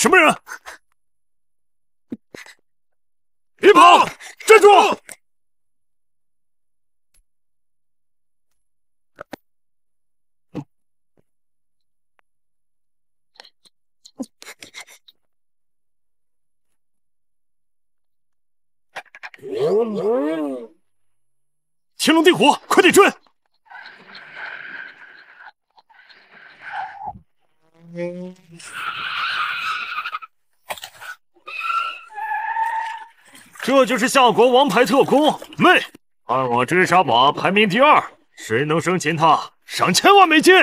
什么人？别跑！站住！天龙地虎，就是夏国王牌特工妹，按我追杀榜排名第二，谁能生擒他，赏千万美金。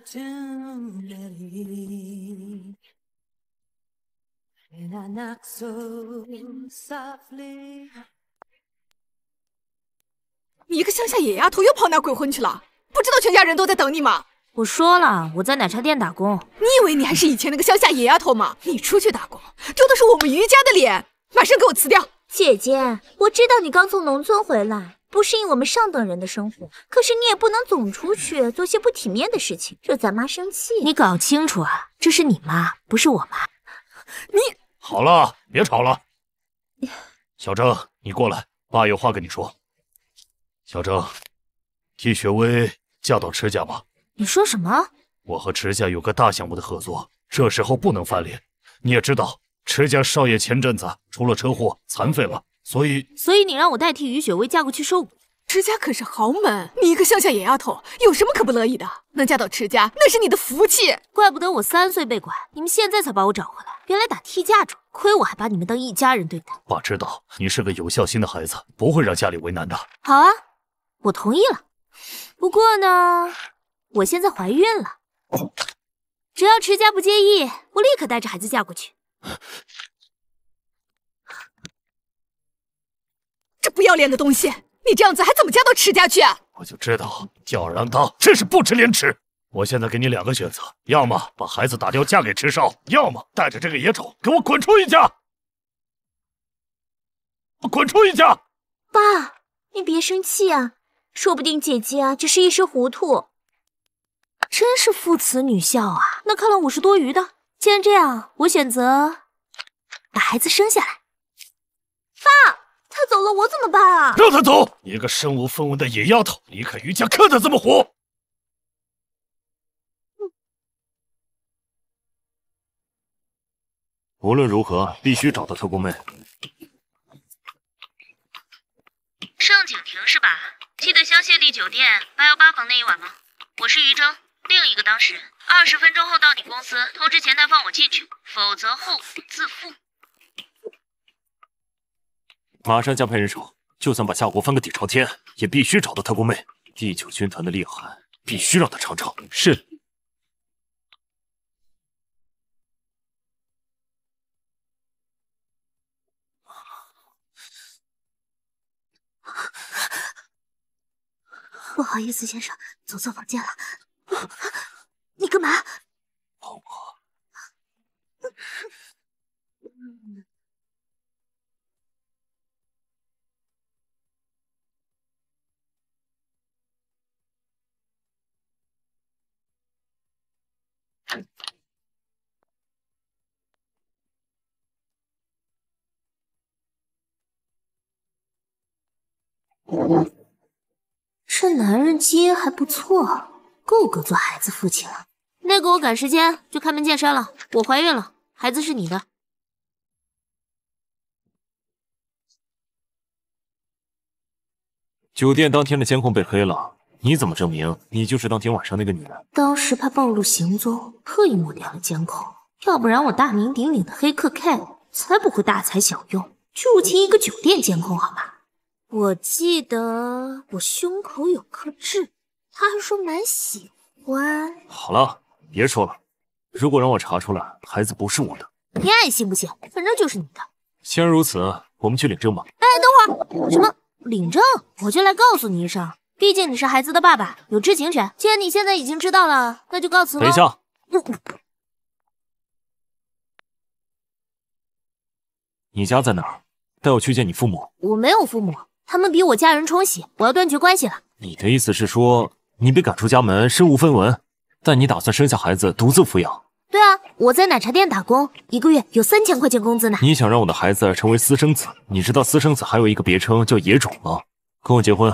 你一个乡下野丫头又跑哪鬼混去了？不知道全家人都在等你吗？我说了，我在奶茶店打工。你以为你还是以前那个乡下野丫头吗？你出去打工丢的是我们余家的脸！马上给我辞掉！姐姐，我知道你刚从农村回来。不适应我们上等人的生活，可是你也不能总出去做些不体面的事情，惹咱妈生气。你搞清楚啊，这是你妈，不是我妈。你好了，别吵了。小郑，你过来，爸有话跟你说。小郑，替雪薇嫁到池家吧。你说什么？我和池家有个大项目的合作，这时候不能翻脸。你也知道，池家少爷前阵子出了车祸，残废了。所以，所以你让我代替于雪薇嫁过去受苦，迟家可是豪门，你一个乡下野丫头，有什么可不乐意的？能嫁到迟家，那是你的福气。怪不得我三岁被拐，你们现在才把我找回来，原来打替嫁妆，亏我还把你们当一家人对待。爸知道你是个有孝心的孩子，不会让家里为难的。好啊，我同意了。不过呢，我现在怀孕了，只要池家不介意，我立刻带着孩子嫁过去。不要脸的东西，你这样子还怎么嫁到池家去啊！我就知道吊儿郎当，真是不知廉耻。我现在给你两个选择，要么把孩子打掉嫁给池少，要么带着这个野种给我滚出一家，滚出一家。爸，你别生气啊，说不定姐姐啊只是一时糊涂。真是父慈女孝啊，那看来我是多余的。既然这样，我选择把孩子生下来。放。他走了，我怎么办啊？让他走！一个身无分文的野丫头离开于家，看他怎么活！无论如何，必须找到特工妹。盛景庭是吧？记得香榭丽酒店八幺八房那一晚吗？我是于征，另一个当事人。二十分钟后到你公司，通知前台放我进去，否则后果自负。马上加派人手，就算把夏国翻个底朝天，也必须找到特工妹。第九军团的厉害，必须让他尝尝。是。不好意思，先生，走错房间了。你干嘛？抱我。这男人基因还不错，够格做孩子父亲了。那个我赶时间，就开门见山了。我怀孕了，孩子是你的。酒店当天的监控被黑了，你怎么证明你就是当天晚上那个女人？当时怕暴露行踪，特意抹掉了监控。要不然我大名鼎鼎的黑客 K 才不会大材小用去入侵一个酒店监控，好吧？我记得我胸口有颗痣，他还说蛮喜欢。好了，别说了。如果让我查出来孩子不是我的，你爱信不信，反正就是你的。既然如此，我们去领证吧。哎，等会儿，什么领证？我就来告诉你一声，毕竟你是孩子的爸爸，有知情权。既然你现在已经知道了，那就告辞了。等一下，你家在哪儿？带我去见你父母。我没有父母。他们逼我家人冲喜，我要断绝关系了。你的意思是说，你被赶出家门，身无分文，但你打算生下孩子，独自抚养？对啊，我在奶茶店打工，一个月有三千块钱工资呢。你想让我的孩子成为私生子？你知道私生子还有一个别称叫野种吗？跟我结婚，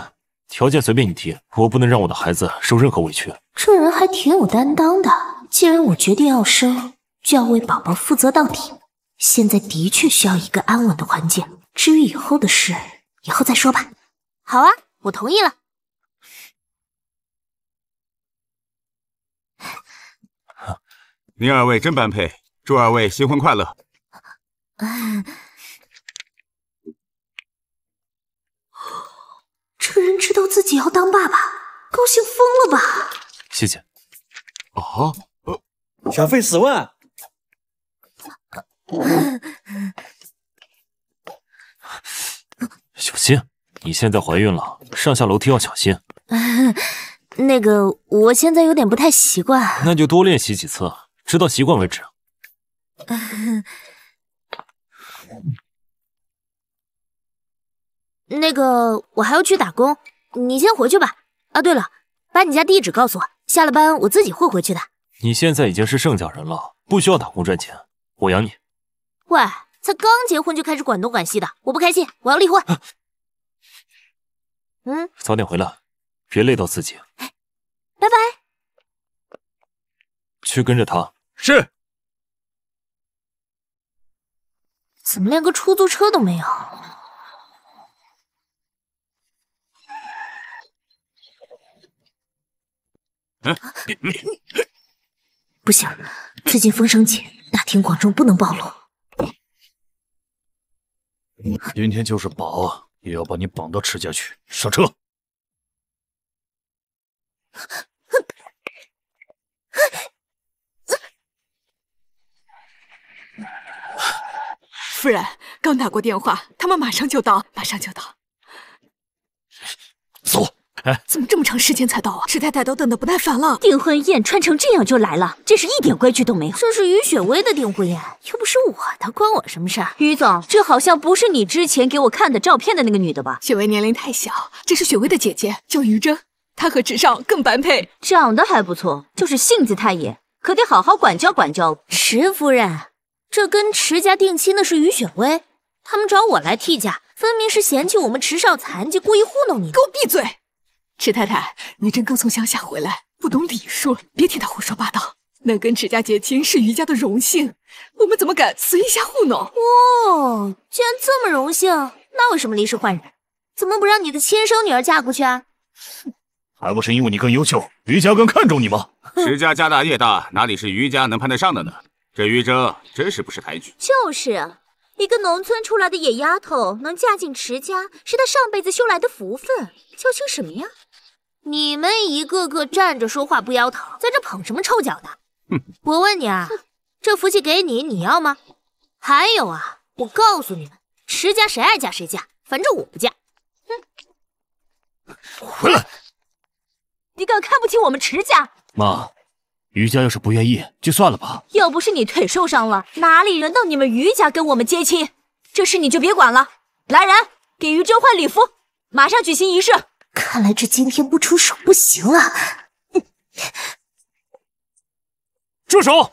条件随便你提，我不能让我的孩子受任何委屈。这人还挺有担当的。既然我决定要生，就要为宝宝负责到底。现在的确需要一个安稳的环境。至于以后的事。以后再说吧。好啊，我同意了。您二位真般配，祝二位新婚快乐。这人知道自己要当爸爸，高兴疯了吧？谢谢。啊，小费十万。小心，你现在怀孕了，上下楼梯要小心。那个，我现在有点不太习惯，那就多练习几次，直到习惯为止。那个，我还要去打工，你先回去吧。啊，对了，把你家地址告诉我，下了班我自己会回去的。你现在已经是盛家人了，不需要打工赚钱，我养你。喂。才刚结婚就开始管东管西的，我不开心，我要离婚。嗯，早点回来，别累到自己。拜拜。去跟着他。是。怎么连个出租车都没有？不行，最近风声紧，大庭广众不能暴露。今天就是宝，也要把你绑到池家去。上车。夫人刚打过电话，他们马上就到，马上就到。哎，怎么这么长时间才到啊？池太太都等得不耐烦了。订婚宴穿成这样就来了，真是一点规矩都没有。这是于雪薇的订婚宴，又不是我的，关我什么事儿？于总，这好像不是你之前给我看的照片的那个女的吧？雪薇年龄太小，这是雪薇的姐姐，叫于峥，她和池少更般配，长得还不错，就是性子太野，可得好好管教管教。池夫人，这跟池家定亲的是于雪薇，他们找我来替嫁，分明是嫌弃我们池少残疾，故意糊弄你。给我闭嘴！池太太，你真刚从乡下回来，不懂礼数，别听他胡说八道。能跟池家结亲是余家的荣幸，我们怎么敢随意瞎糊弄？哦，既然这么荣幸，那为什么临时换人？怎么不让你的亲生女儿嫁过去啊？还不是因为你更优秀，余家更看重你吗？池 家家大业大，哪里是余家能攀得上的呢？这余征真是不识抬举。就是一个农村出来的野丫头，能嫁进池家，是她上辈子修来的福分。交情什么呀？你们一个个站着说话不腰疼，在这捧什么臭脚的？哼！我问你啊，这福气给你，你要吗？还有啊，我告诉你们，迟家谁爱嫁谁嫁，反正我不嫁。哼！回来！你敢看不起我们迟家？妈，于家要是不愿意，就算了吧。要不是你腿受伤了，哪里轮到你们于家跟我们接亲？这事你就别管了。来人，给于真换礼服，马上举行仪式。看来这今天不出手不行了。住手！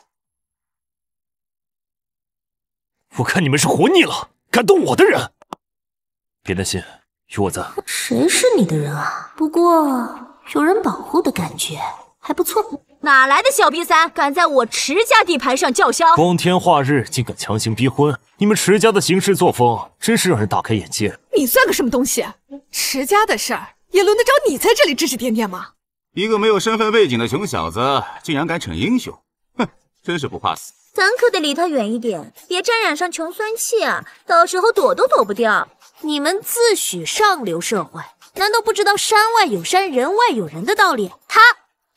我看你们是活腻了，敢动我的人！别担心，有我在。谁是你的人啊？不过有人保护的感觉还不错。哪来的小瘪三，敢在我池家地盘上叫嚣？光天化日，竟敢强行逼婚！你们池家的行事作风，真是让人大开眼界。你算个什么东西？池家的事儿。也轮得着你在这里指指点点吗？一个没有身份背景的穷小子，竟然敢逞英雄，哼，真是不怕死！咱可得离他远一点，别沾染上穷酸气啊！到时候躲都躲不掉。你们自诩上流社会，难道不知道山外有山，人外有人的道理？他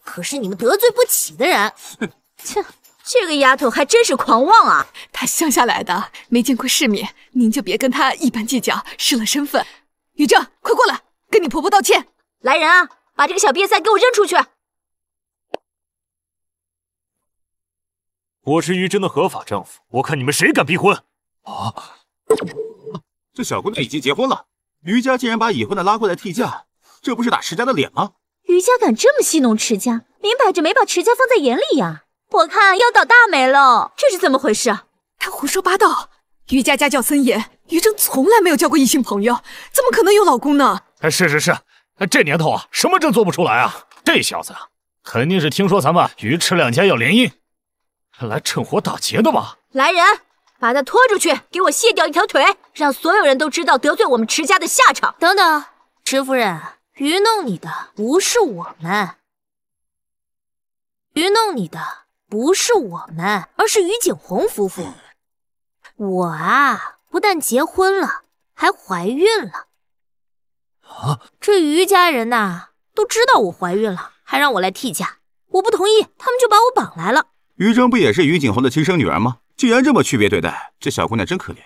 可是你们得罪不起的人！哼，切，这个丫头还真是狂妄啊！她乡下来的，没见过世面，您就别跟她一般计较，失了身份。雨正，快过来！跟你婆婆道歉，来人啊，把这个小瘪三给我扔出去！我是于真的合法丈夫，我看你们谁敢逼婚！啊，这小姑娘已经结婚了，于家竟然把已婚的拉过来替嫁，这不是打迟家的脸吗？于家敢这么戏弄迟家，明摆着没把迟家放在眼里呀！我看要倒大霉了。这是怎么回事？他胡说八道！于家家教森严，于真从来没有交过异性朋友，怎么可能有老公呢？是是是，这年头啊，什么真做不出来啊！这小子啊，肯定是听说咱们于池两家要联姻，来趁火打劫的嘛！来人，把他拖出去，给我卸掉一条腿，让所有人都知道得罪我们池家的下场！等等，池夫人，愚弄你的不是我们，愚弄你的不是我们，而是于景洪夫妇。我啊，不但结婚了，还怀孕了。啊，这于家人呐，都知道我怀孕了，还让我来替嫁，我不同意，他们就把我绑来了。于征不也是于景洪的亲生女儿吗？竟然这么区别对待，这小姑娘真可怜。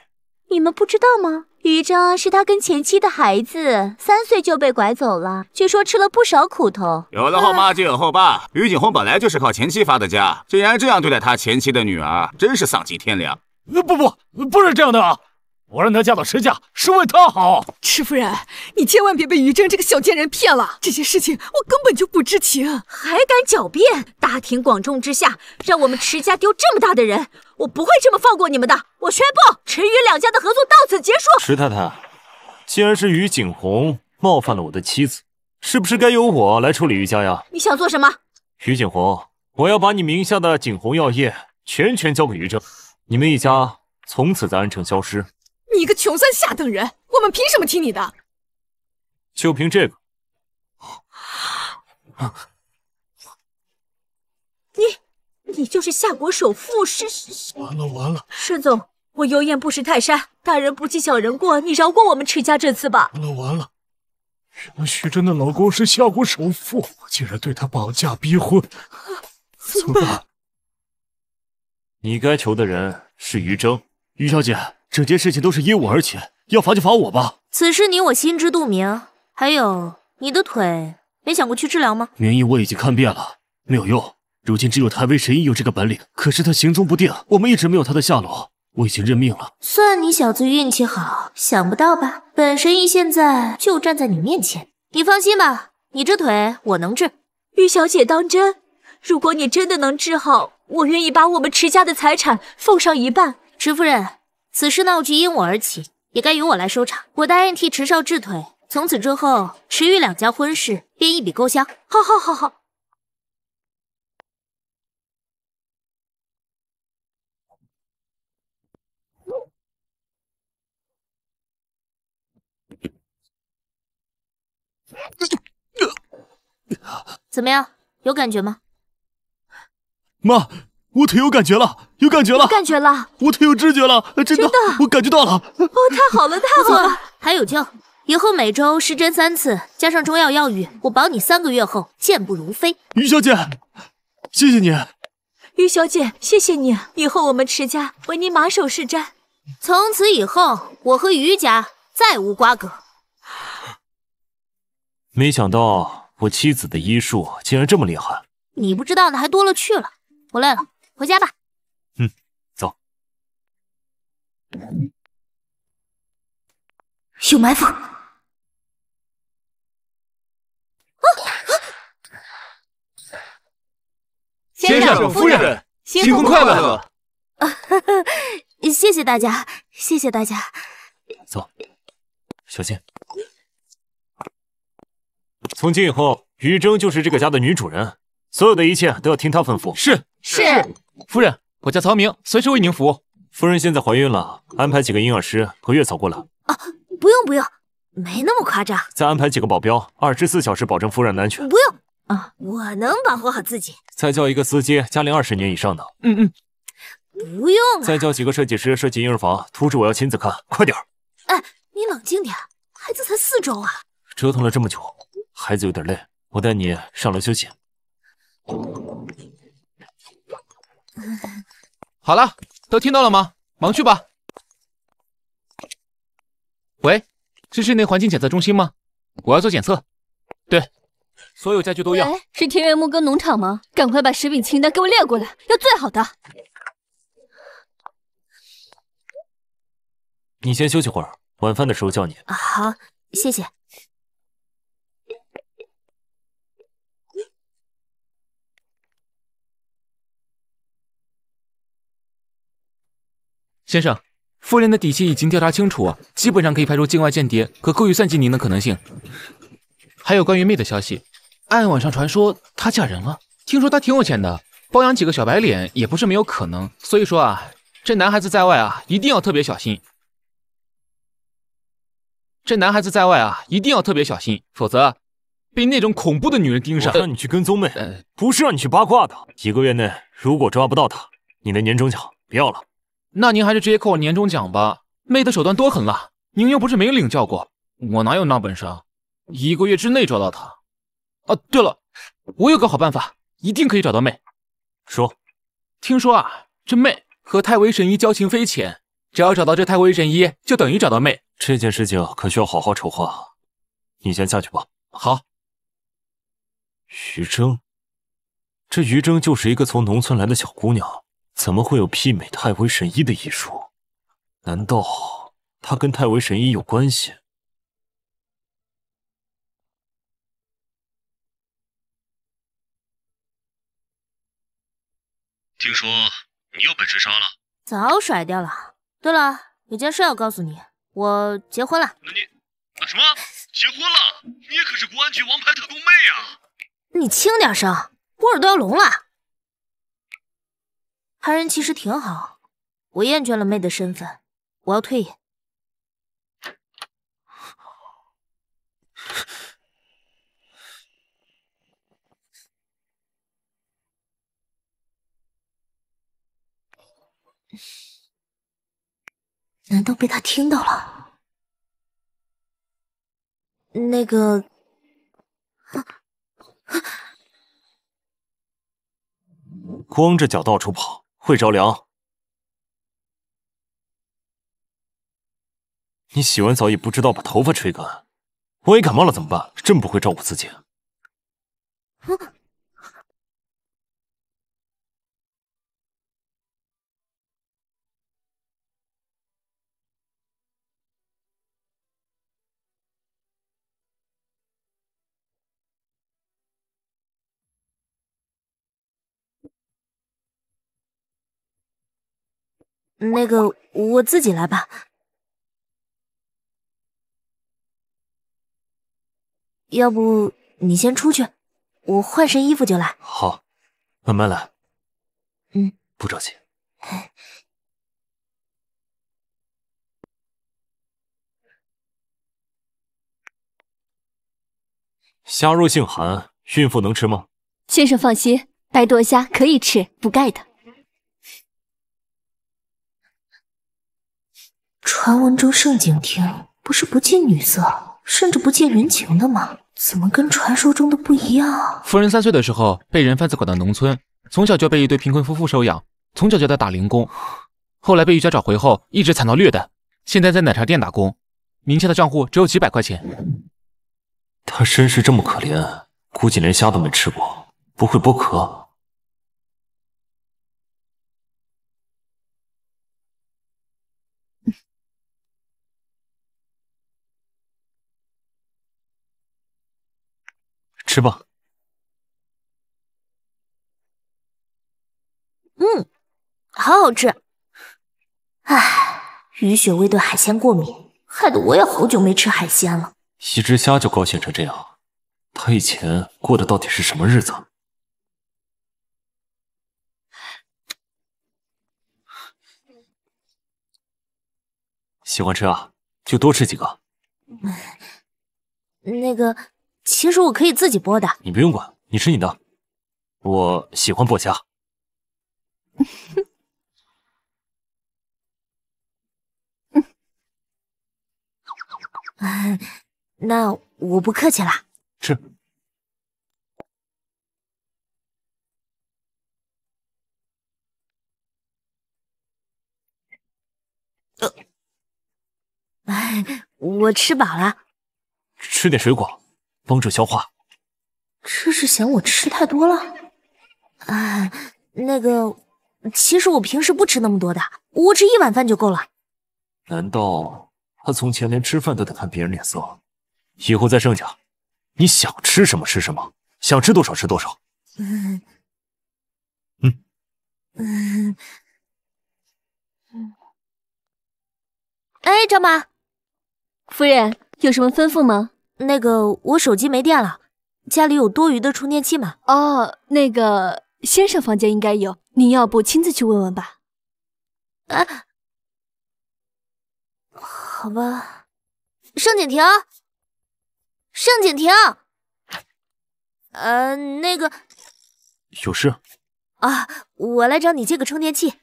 你们不知道吗？于征是他跟前妻的孩子，三岁就被拐走了，据说吃了不少苦头。有了后妈就有后爸，于景洪本来就是靠前妻发的家，竟然这样对待他前妻的女儿，真是丧尽天良。不不，不是这样的啊。我让她嫁到池家是为她好，池夫人，你千万别被于正这个小贱人骗了。这些事情我根本就不知情，还敢狡辩？大庭广众之下，让我们池家丢这么大的人，我不会这么放过你们的。我宣布，池于两家的合作到此结束。池太太，既然是于景洪冒犯了我的妻子，是不是该由我来处理于家呀？你想做什么？于景洪，我要把你名下的景洪药业全权交给于正，你们一家从此在安城消失。你一个穷酸下等人，我们凭什么听你的？就凭这个。你，你就是夏国首富是？完了完了，盛总，我有眼不识泰山。大人不计小人过，你饶过我们池家这次吧。完了完了，原来徐峥的老公是夏国首富，我竟然对他绑架逼婚，怎么办？你该求的人是于峥，于小姐。整件事情都是因我而起，要罚就罚我吧。此事你我心知肚明。还有你的腿，没想过去治疗吗？名医我已经看遍了，没有用。如今只有太微神医有这个本领，可是他行踪不定，我们一直没有他的下落。我已经认命了。算你小子运气好，想不到吧？本神医现在就站在你面前，你放心吧，你这腿我能治。玉小姐当真？如果你真的能治好，我愿意把我们池家的财产奉上一半。池夫人。此事闹剧因我而起，也该由我来收场。我答应替池少治腿，从此之后，池玉两家婚事便一笔勾销。好好好好。怎么样，有感觉吗？妈。我腿有感觉了，有感觉了，感觉了！我腿有知觉了，真的，我感觉到了！哦，太好了，太好了，还有救！以后每周施针三次，加上中药药浴，我保你三个月后健步如飞。于小姐，谢谢你。于小姐，谢谢你。以后我们池家为你马首是瞻。从此以后，我和于家再无瓜葛。没想到我妻子的医术竟然这么厉害。你不知道的还多了去了。我累了。回家吧。嗯，走。有埋伏！先生，夫人，新婚快乐！谢谢大家，谢谢大家。走，小心。从今以后，雨筝就是这个家的女主人，所有的一切都要听她吩咐。是。是夫人，我叫曹明，随时为您服务。夫人现在怀孕了，安排几个婴儿师和月嫂过来。啊，不用不用，没那么夸张。再安排几个保镖，二十四小时保证夫人的安全。不用啊，我能保护好自己。再叫一个司机，驾龄二十年以上的。嗯嗯，不用啊。再叫几个设计师设计婴儿房，图纸我要亲自看。快点。哎，你冷静点，孩子才四周啊，折腾了这么久，孩子有点累，我带你上楼休息。好了，都听到了吗？忙去吧。喂，是室内环境检测中心吗？我要做检测。对，所有家具都要。喂，是田园牧歌农场吗？赶快把食品清单给我列过来，要最好的。你先休息会儿，晚饭的时候叫你。好，谢谢。先生，夫人的底细已经调查清楚，基本上可以排除境外间谍和故意算计您的可能性。还有关于妹的消息，暗网上传说她嫁人了，听说她挺有钱的，包养几个小白脸也不是没有可能。所以说啊，这男孩子在外啊一定要特别小心。这男孩子在外啊一定要特别小心，否则被那种恐怖的女人盯上。让你去跟踪妹，不是让你去八卦的。几个月内如果抓不到她，你的年终奖不要了。那您还是直接扣我年终奖吧，妹的手段多狠辣，您又不是没领教过，我哪有那本事啊？一个月之内抓到她。哦，对了，我有个好办法，一定可以找到妹。说。听说啊，这妹和太微神医交情匪浅，只要找到这太微神医，就等于找到妹。这件事情可需要好好筹划，你先下去吧。好。余峥，这余峥就是一个从农村来的小姑娘。怎么会有媲美太微神医的医术？难道他跟太微神医有关系？听说你又被追杀了？早甩掉了。对了，有件事要告诉你，我结婚了。你什么？结婚了？你可是国安局王牌特工妹啊！你轻点声，我耳朵要聋了。他人其实挺好，我厌倦了妹的身份，我要退隐。难道被他听到了？那个，光着脚到处跑。会着凉，你洗完澡也不知道把头发吹干，万一感冒了怎么办？真不会照顾自己。那个我自己来吧，要不你先出去，我换身衣服就来。好，慢慢来，嗯，不着急。虾肉性寒，孕妇能吃吗？先生放心，白灼虾可以吃，补钙的。传闻中，盛景庭不是不近女色，甚至不近人情的吗？怎么跟传说中的不一样？夫人三岁的时候被人贩子拐到农村，从小就被一对贫困夫妇收养，从小就在打零工，后来被玉家找回后，一直惨遭虐待。现在在奶茶店打工，名下的账户只有几百块钱。他身世这么可怜，估计连虾都没吃过，不会剥壳。吃吧，嗯，好好吃。哎，于雪薇对海鲜过敏，害得我也好久没吃海鲜了。一只虾就高兴成这样，他以前过的到底是什么日子？喜欢吃啊，就多吃几个。那个。其实我可以自己剥的，你不用管，你吃你的。我喜欢剥虾。嗯，那我不客气了。吃。呃，哎，我吃饱了。吃点水果。帮助消化，这是嫌我吃太多了？啊，那个，其实我平时不吃那么多的，我吃一碗饭就够了。难道他从前连吃饭都得看别人脸色？以后在盛家，你想吃什么吃什么，想吃多少吃多少。嗯，嗯，哎，张妈，夫人有什么吩咐吗？那个，我手机没电了，家里有多余的充电器吗？哦，那个先生房间应该有，您要不亲自去问问吧。啊，好吧。盛景庭，盛景庭，呃，那个，有事啊？我来找你借个充电器。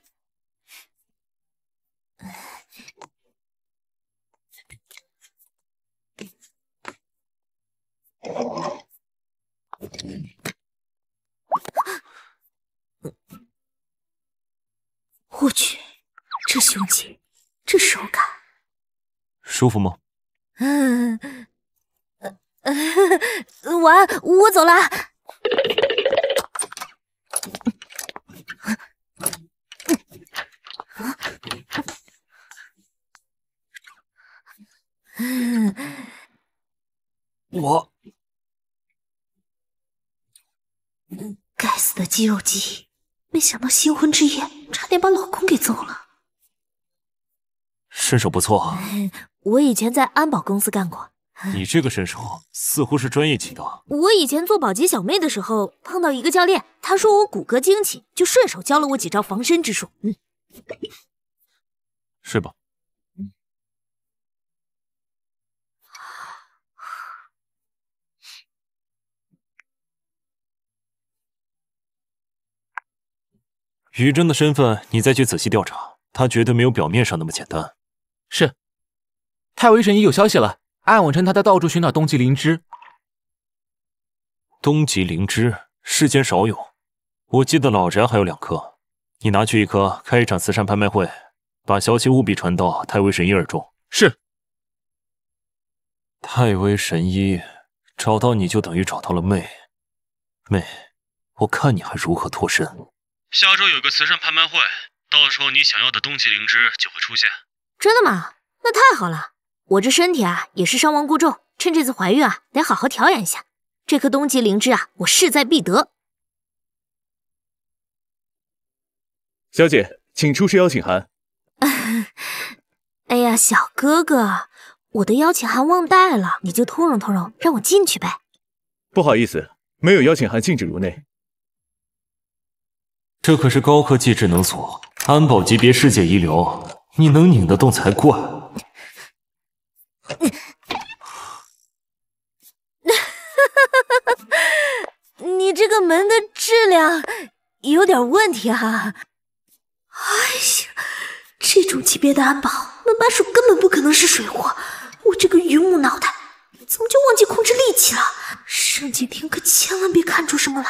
舒服吗？嗯，晚安，我走了。我该死的肌肉记忆，没想到新婚之夜差点把老公给揍了。身手不错。我以前在安保公司干过，你这个身手似乎是专业级的。我以前做保洁小妹的时候碰到一个教练，他说我骨骼惊奇，就顺手教了我几招防身之术。嗯，睡吧。雨峥的身份，你再去仔细调查，他绝对没有表面上那么简单。是。太微神医有消息了，暗网城他在到处寻找东极灵芝。东极灵芝世间少有，我记得老宅还有两颗，你拿去一颗，开一场慈善拍卖会，把消息务必传到太微神医耳中。是。太微神医找到你就等于找到了妹，妹，我看你还如何脱身。下周有个慈善拍卖会，到时候你想要的东极灵芝就会出现。真的吗？那太好了。我这身体啊，也是伤亡过重，趁这次怀孕啊，得好好调养一下。这颗冬极灵芝啊，我势在必得。小姐，请出示邀请函。哎呀，小哥哥，我的邀请函忘带了，你就通融通融，让我进去呗。不好意思，没有邀请函禁止入内。这可是高科技智能锁，安保级别世界一流，你能拧得动才怪。你这个门的质量有点问题啊！哎呀，这种级别的安保，门把手根本不可能是水货。我这个榆木脑袋，怎么就忘记控制力气了？圣景庭可千万别看出什么来。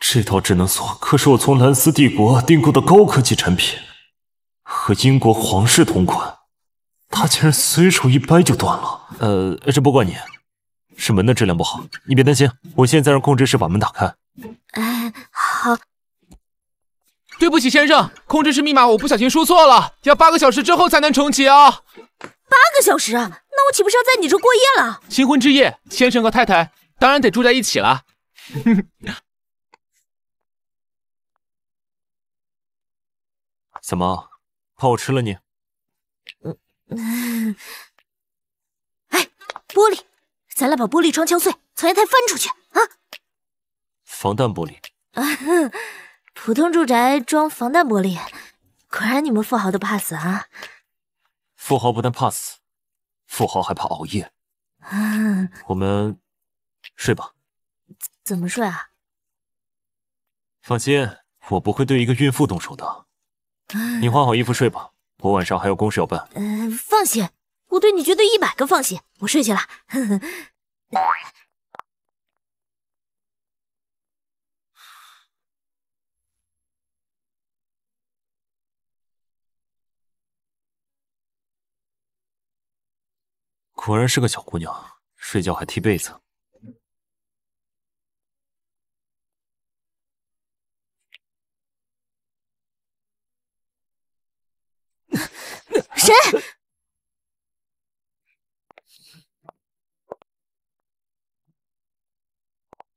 这套智能锁可是我从蓝斯帝国订购的高科技产品，和英国皇室同款。他竟然随手一掰就断了。呃，这不怪你，是门的质量不好。你别担心，我现在让控制室把门打开。哎，好。对不起，先生，控制室密码我不小心输错了，要八个小时之后才能重启啊。八个小时？啊，那我岂不是要在你这过夜了？新婚之夜，先生和太太当然得住在一起了。怎么，怕我吃了你？哎，玻璃，咱俩把玻璃窗敲碎，从阳台翻出去啊！防弹玻璃。啊哈，普通住宅装防弹玻璃，果然你们富豪都怕死啊！富豪不但怕死，富豪还怕熬夜。我们睡吧。怎么睡啊？放心，我不会对一个孕妇动手的。你换好衣服睡吧。我晚上还有公事要办，嗯、放心，我对你绝对一百个放心。我睡去了，果然是个小姑娘，睡觉还踢被子。神！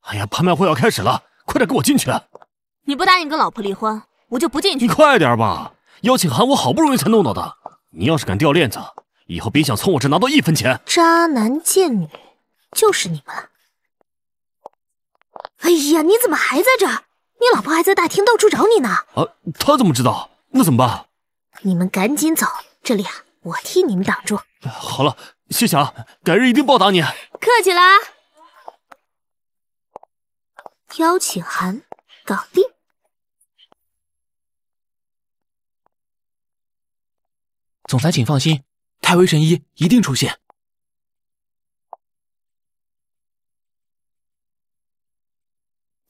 哎呀，拍卖会要开始了，快点跟我进去！你不答应跟老婆离婚，我就不进去。你快点吧，邀请函我好不容易才弄到的。你要是敢掉链子，以后别想从我这拿到一分钱！渣男贱女就是你们了。哎呀，你怎么还在这儿？你老婆还在大厅到处找你呢。啊，她怎么知道？那怎么办？你们赶紧走，这里啊，我替你们挡住。好了，谢谢啊，改日一定报答你。客气了。邀请函搞定。总裁，请放心，太微神医一定出现。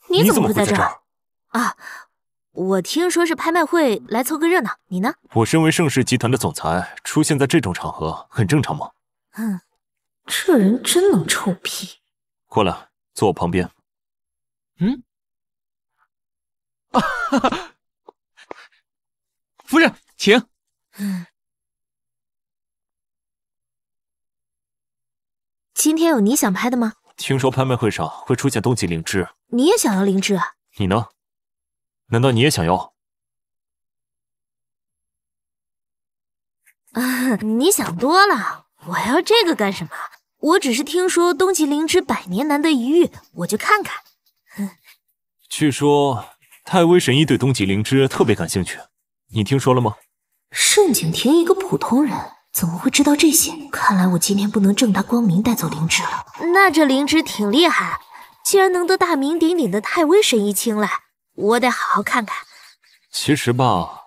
你怎么会在这儿？啊！我听说是拍卖会，来凑个热闹。你呢？我身为盛世集团的总裁，出现在这种场合，很正常吗？嗯，这人真能臭屁。过来，坐我旁边。嗯。啊哈哈！夫人，请。嗯。今天有你想拍的吗？听说拍卖会上会出现冬季灵芝。你也想要灵芝啊？你呢？难道你也想要？啊，你想多了，我要这个干什么？我只是听说东极灵芝百年难得一遇，我就看看。据说太微神医对东极灵芝特别感兴趣，你听说了吗？盛景庭一个普通人怎么会知道这些？看来我今天不能正大光明带走灵芝了。那这灵芝挺厉害，竟然能得大名鼎鼎的太微神医青睐。我得好好看看。其实吧，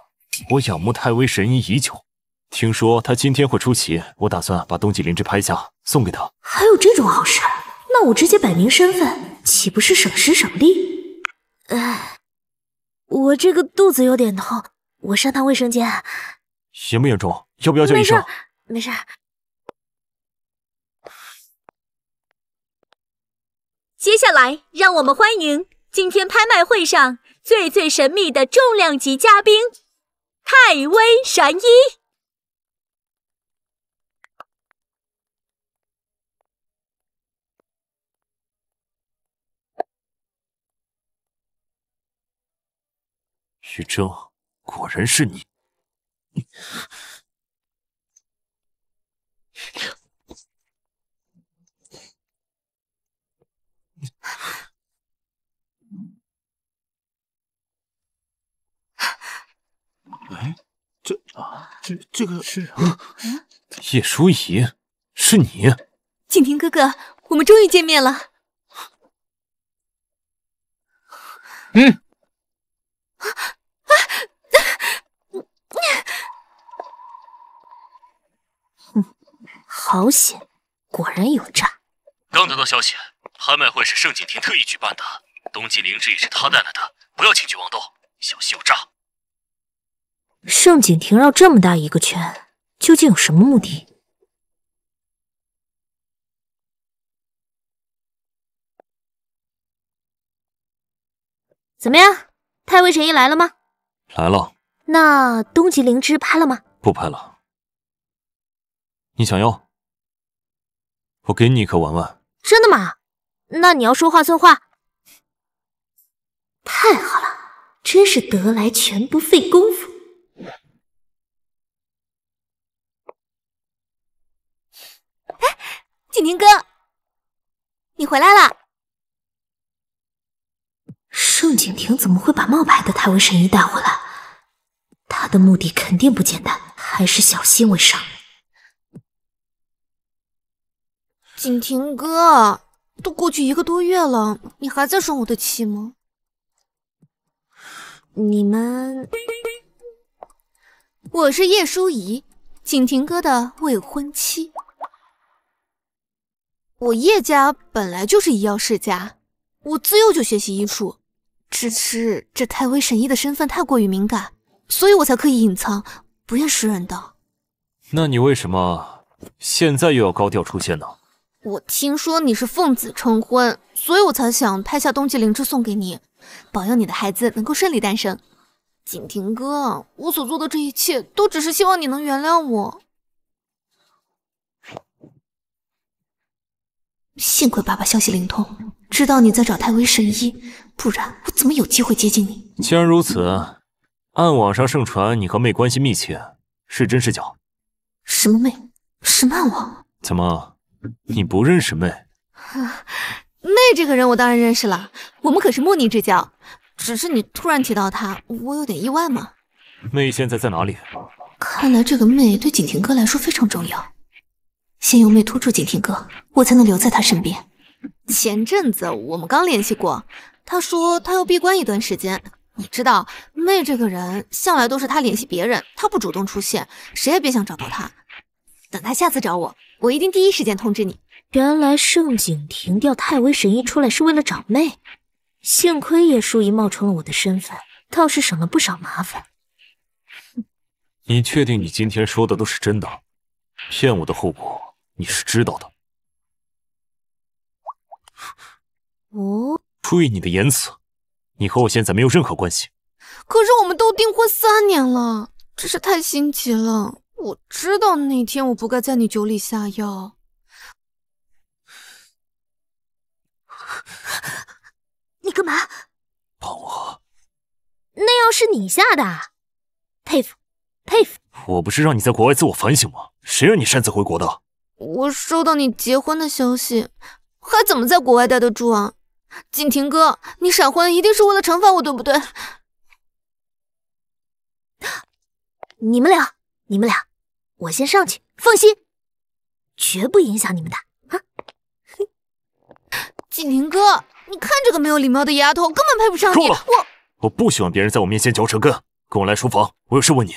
我仰慕太微神医已久，听说他今天会出席，我打算把冬季灵芝拍下，送给他。还有这种好事？那我直接摆明身份，岂不是省时省力？哎，我这个肚子有点痛，我上趟卫生间。严不严重？要不要叫医生？没事，没事。接下来，让我们欢迎。今天拍卖会上最最神秘的重量级嘉宾，太威神医，宇峥，果然是你。这啊，这这个是，啊、叶舒怡，是你，景天哥哥，我们终于见面了。嗯，啊啊，你，哼，好险，果然有诈。刚得到消息，拍卖会是盛景天特意举办的，东晋灵芝也是他带来的，不要轻举妄动，小心有诈。盛景庭绕这么大一个圈，究竟有什么目的？怎么样，太尉神医来了吗？来了。那东极灵芝拍了吗？不拍了。你想要，我给你一颗玩玩。真的吗？那你要说话算话。太好了，真是得来全不费工夫。景庭哥，你回来了。盛景亭怎么会把冒牌的太尉神医带回来？他的目的肯定不简单，还是小心为上。景亭哥，都过去一个多月了，你还在生我的气吗？你们，我是叶淑仪，景亭哥的未婚妻。我叶家本来就是医药世家，我自幼就学习医术，只是这太微神医的身份太过于敏感，所以我才刻意隐藏，不愿示人的。那你为什么现在又要高调出现呢？我听说你是奉子成婚，所以我才想拍下冬季灵芝送给你，保佑你的孩子能够顺利诞生。景亭哥，我所做的这一切都只是希望你能原谅我。幸亏爸爸消息灵通，知道你在找太微神医，不然我怎么有机会接近你？既然如此，暗网上盛传你和妹关系密切，是真是假？什么妹？什么暗网？怎么，你不认识妹？啊，妹这个人我当然认识了，我们可是莫逆之交。只是你突然提到她，我有点意外嘛。妹现在在哪里？看来这个妹对景亭哥来说非常重要。先由妹拖住景天哥，我才能留在他身边。前阵子我们刚联系过，他说他要闭关一段时间。你知道妹这个人，向来都是他联系别人，他不主动出现，谁也别想找到他。等他下次找我，我一定第一时间通知你。原来盛景亭调太微神医出来是为了找妹，幸亏叶舒仪冒充了我的身份，倒是省了不少麻烦。你确定你今天说的都是真的？骗我的后果？你是知道的。哦，出于你的言辞，你和我现在没有任何关系。可是我们都订婚三年了，真是太心急了。我知道那天我不该在你酒里下药。你干嘛？帮我。那药是你下的，佩服，佩服。我不是让你在国外自我反省吗？谁让你擅自回国的？我收到你结婚的消息，还怎么在国外待得住啊？景霆哥，你闪婚一定是为了惩罚我，对不对？你们俩，你们俩，我先上去，放心，绝不影响你们的。啊，景霆哥，你看这个没有礼貌的丫头，根本配不上你。够了，我我不喜欢别人在我面前嚼舌根。跟我来书房，我有事问你。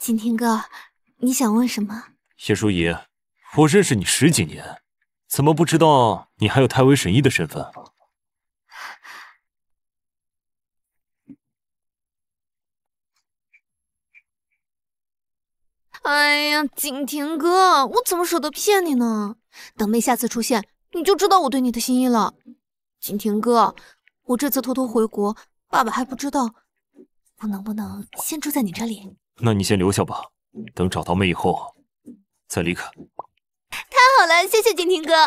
景庭哥，你想问什么？谢淑仪，我认识你十几年，怎么不知道你还有太微神医的身份？哎呀，景庭哥，我怎么舍得骗你呢？等妹下次出现，你就知道我对你的心意了。景庭哥，我这次偷偷回国，爸爸还不知道，我能不能先住在你这里？那你先留下吧，等找到妹以后再离开。太好了，谢谢静庭哥。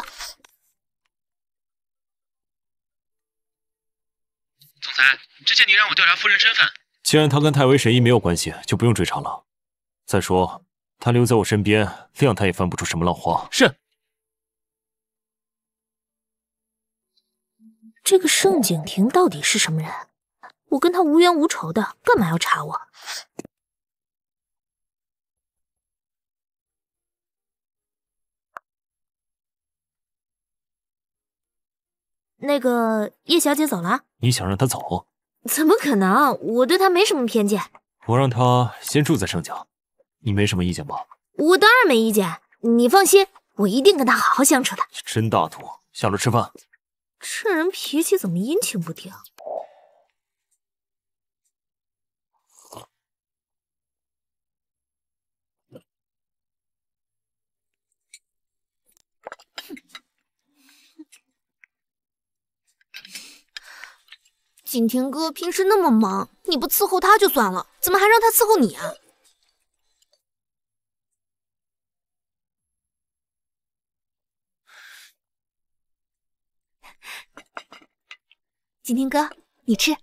总裁，之前您让我调查夫人身份。既然她跟太微神医没有关系，就不用追查了。再说，她留在我身边，谅她也翻不出什么浪花。是。这个盛景庭到底是什么人？我跟他无冤无仇的，干嘛要查我？那个叶小姐走了，你想让她走？怎么可能？我对她没什么偏见。我让她先住在盛家，你没什么意见吧？我当然没意见，你放心，我一定跟她好好相处的。真大度，下楼吃饭。这人脾气怎么阴晴不定？景天哥平时那么忙，你不伺候他就算了，怎么还让他伺候你啊？景天哥，你吃。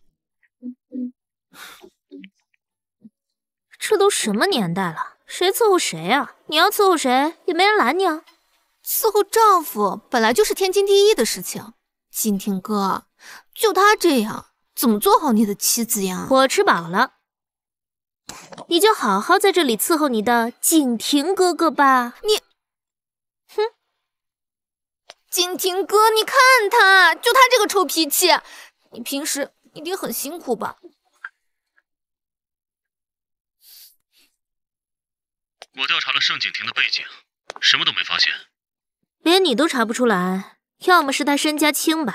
这都什么年代了，谁伺候谁啊？你要伺候谁，也没人拦你啊。伺候丈夫本来就是天经地义的事情。景天哥，就他这样。怎么做好你的妻子呀？我吃饱了，你就好好在这里伺候你的景亭哥哥吧。你，哼，景亭哥，你看他，就他这个臭脾气，你平时一定很辛苦吧？我调查了盛景亭的背景，什么都没发现。连你都查不出来，要么是他身家清白，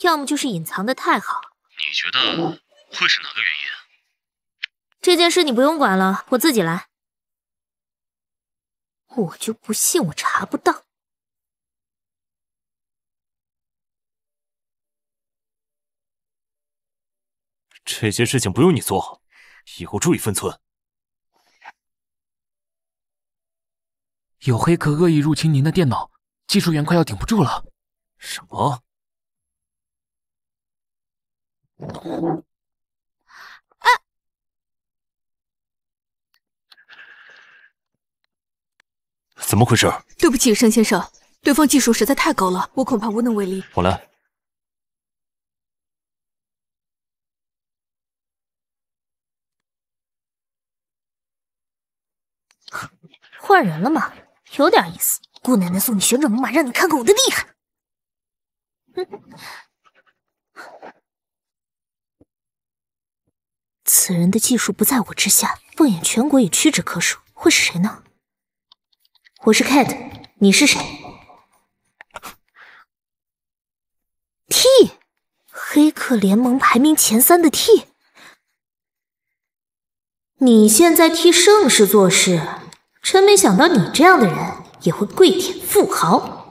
要么就是隐藏的太好。你觉得会是哪个原因？这件事你不用管了，我自己来。我就不信我查不到。这些事情不用你做，以后注意分寸。有黑客恶意入侵您的电脑，技术员快要顶不住了。什么？怎么回事？对不起，盛先生，对方技术实在太高了，我恐怕无能为力。我来。换人了吗？有点意思。姑奶奶送你旋转木马，让你看看我的厉害。此人的技术不在我之下，放眼全国也屈指可数，会是谁呢？我是 Cat，你是谁？T，黑客联盟排名前三的 T，你现在替盛世做事，真没想到你这样的人也会跪舔富豪。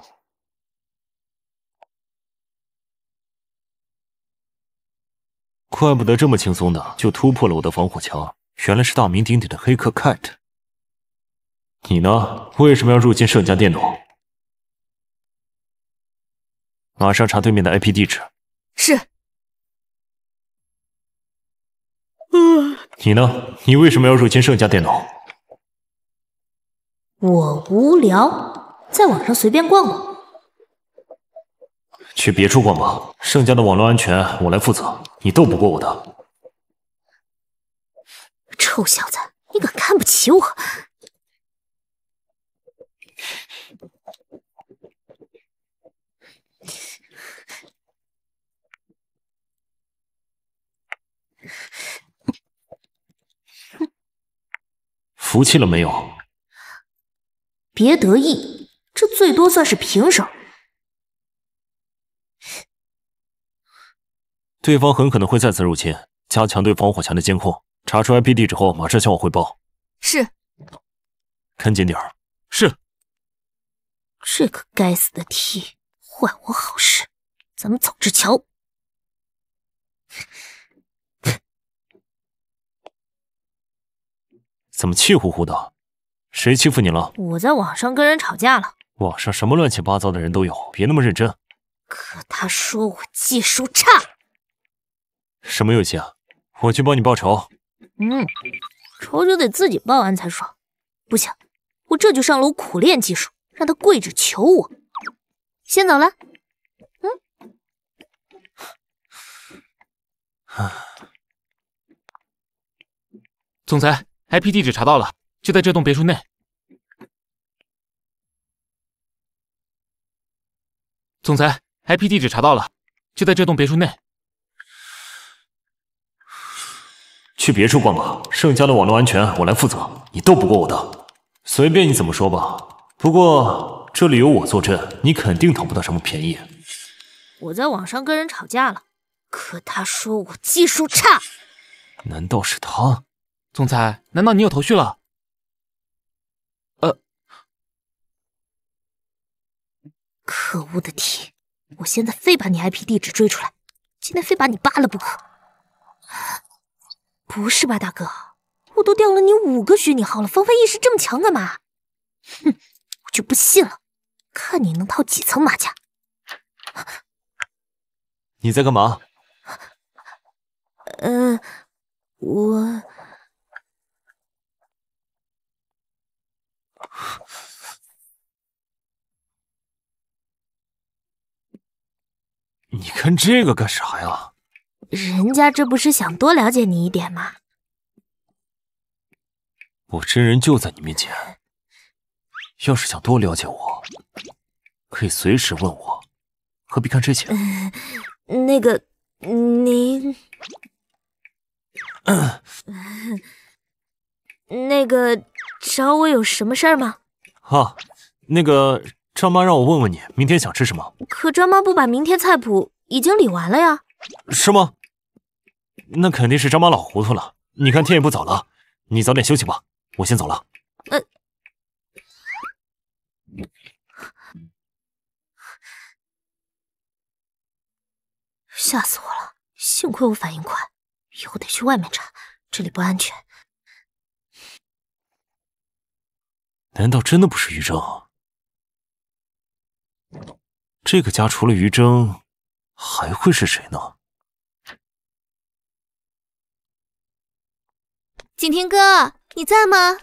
怪不得这么轻松的就突破了我的防火墙，原来是大名鼎鼎的黑客 Cat。你呢？为什么要入侵盛家电脑？马上查对面的 IP 地址。是。嗯。你呢？你为什么要入侵盛家电脑？我无聊，在网上随便逛逛。去别处逛逛，盛家的网络安全我来负责，你斗不过我的，臭小子，你敢看不起我？服气了没有？别得意，这最多算是平手。对方很可能会再次入侵，加强对防火墙的监控。查出 IP 地址后，马上向我汇报。是，看紧点儿。是。这个该死的 T 坏我好事，咱们走着瞧。怎么气呼呼的？谁欺负你了？我在网上跟人吵架了。网上什么乱七八糟的人都有，别那么认真。可他说我技术差。什么游戏啊！我去帮你报仇。嗯，仇就得自己报完才爽。不行，我这就上楼苦练技术，让他跪着求我。先走了。嗯。啊！总裁，IP 地址查到了，就在这栋别墅内。总裁，IP 地址查到了，就在这栋别墅内。去别处逛吧，盛家的网络安全我来负责，你斗不过我的。随便你怎么说吧，不过这里有我坐镇，你肯定讨不到什么便宜。我在网上跟人吵架了，可他说我技术差。难道是他？总裁，难道你有头绪了？呃，可恶的 T，我现在非把你 IP 地址追出来，今天非把你扒了不可。不是吧，大哥，我都掉了你五个虚拟号了，防范意识这么强干嘛？哼，我就不信了，看你能套几层马甲。你在干嘛？嗯，我。你看这个干啥呀？人家这不是想多了解你一点吗？我真人就在你面前，要是想多了解我，可以随时问我，何必看这些？那个，您，那个找我有什么事儿吗？哦，那个张妈让我问问你，明天想吃什么？可张妈不把明天菜谱已经理完了呀？是吗？那肯定是张妈老糊涂了。你看天也不早了，你早点休息吧，我先走了。呃，吓死我了！幸亏我反应快，以后得去外面查，这里不安全。难道真的不是于征？这个家除了于征，还会是谁呢？景天哥，你在吗？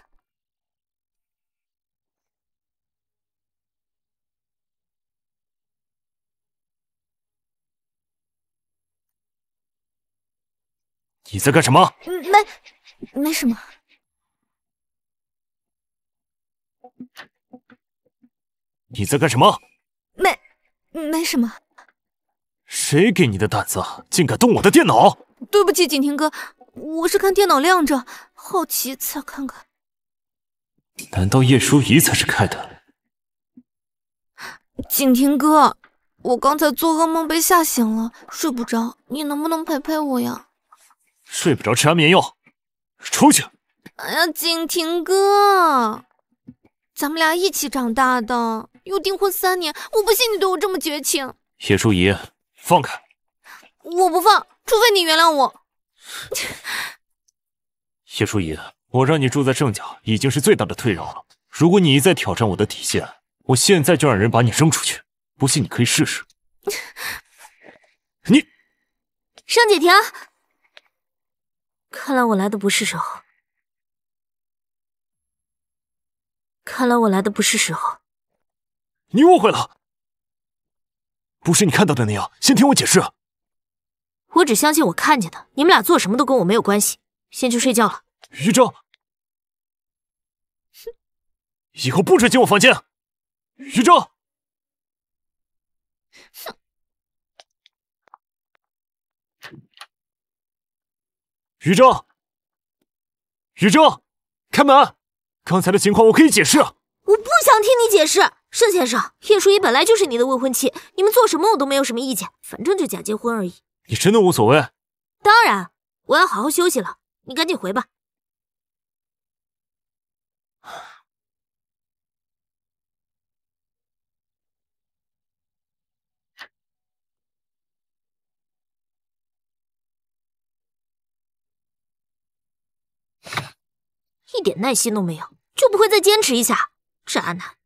你在干什么？没，没什么。你在干什么？没，没什么。谁给你的胆子，竟敢动我的电脑？对不起，景天哥。我是看电脑亮着，好奇才看看。难道叶淑仪才是开的？景廷哥，我刚才做噩梦被吓醒了，睡不着，你能不能陪陪我呀？睡不着吃安眠药。出去。哎呀，景廷哥，咱们俩一起长大的，又订婚三年，我不信你对我这么绝情。叶淑仪，放开！我不放，除非你原谅我。叶初怡，我让你住在郑家已经是最大的退让了。如果你一再挑战我的底线，我现在就让人把你扔出去。不信你可以试试。你，盛景庭，看来我来的不是时候。看来我来的不是时候。你误会了，不是你看到的那样。先听我解释。我只相信我看见的。你们俩做什么都跟我没有关系。先去睡觉了。于正，以后不准进我房间。于正，于正，于正，开门！刚才的情况我可以解释。我不想听你解释。盛先生，叶淑仪本来就是你的未婚妻，你们做什么我都没有什么意见。反正就假结婚而已。你真的无所谓？当然，我要好好休息了。你赶紧回吧，一点耐心都没有，就不会再坚持一下，渣男！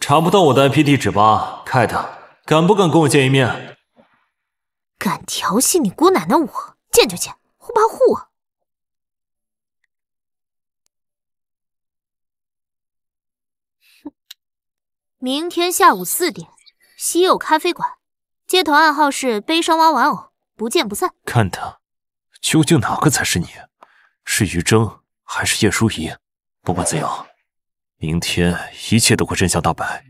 查不到我的 IP 地址吧，Kate？敢不敢跟我见一面？敢调戏你姑奶奶，我见就见，护吧护！明天下午四点，西柚咖啡馆，接头暗号是“悲伤蛙玩偶”，不见不散。看他究竟哪个才是你，是于峥还是叶淑仪？不管怎样。明天一切都会真相大白。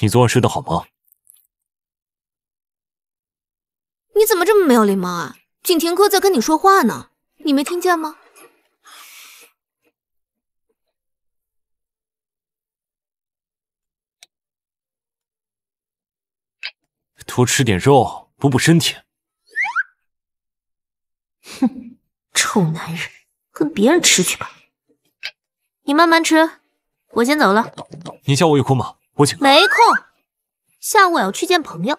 你昨晚睡得好吗？你怎么这么没有礼貌啊？景霆哥在跟你说话呢，你没听见吗？多吃点肉，补补身体。哼，臭男人，跟别人吃去吧。你慢慢吃，我先走了。你下午有空吗？我请。没空，下午我要去见朋友。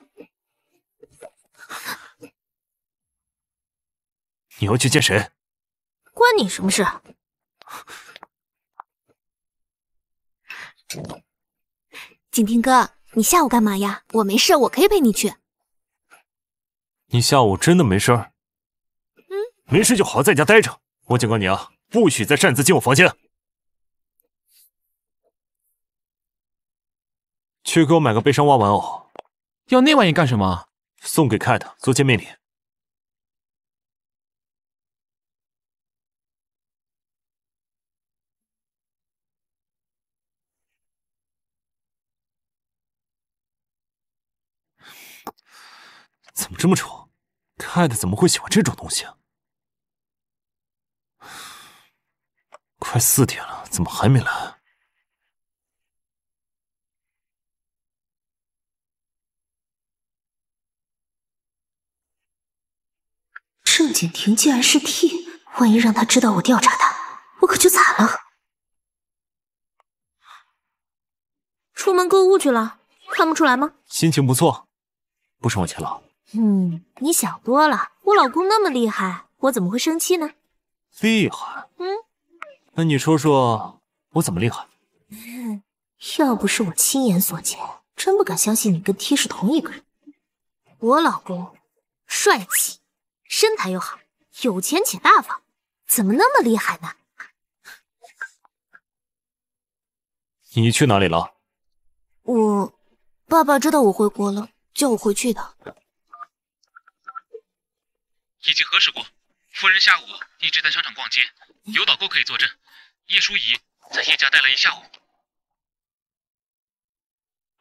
你要去见谁？关你什么事？景天哥。你下午干嘛呀？我没事，我可以陪你去。你下午真的没事？嗯，没事就好好在家待着。我警告你啊，不许再擅自进我房间。去给我买个悲伤蛙玩偶。要那玩意干什么？送给 c a t 做见面礼。怎么这么丑太太怎么会喜欢这种东西？啊？快四点了，怎么还没来？郑景廷竟然是 T，万一让他知道我调查他，我可就惨了。出门购物去了，看不出来吗？心情不错，不收我钱了。嗯，你想多了，我老公那么厉害，我怎么会生气呢？厉害？嗯，那你说说，我怎么厉害？要不是我亲眼所见，真不敢相信你跟 T 是同一个人。我老公帅气，身材又好，有钱且大方，怎么那么厉害呢？你去哪里了？我爸爸知道我回国了，叫我回去的。已经核实过，夫人下午一直在商场逛街，有导购可以作证。叶舒怡在叶家待了一下午，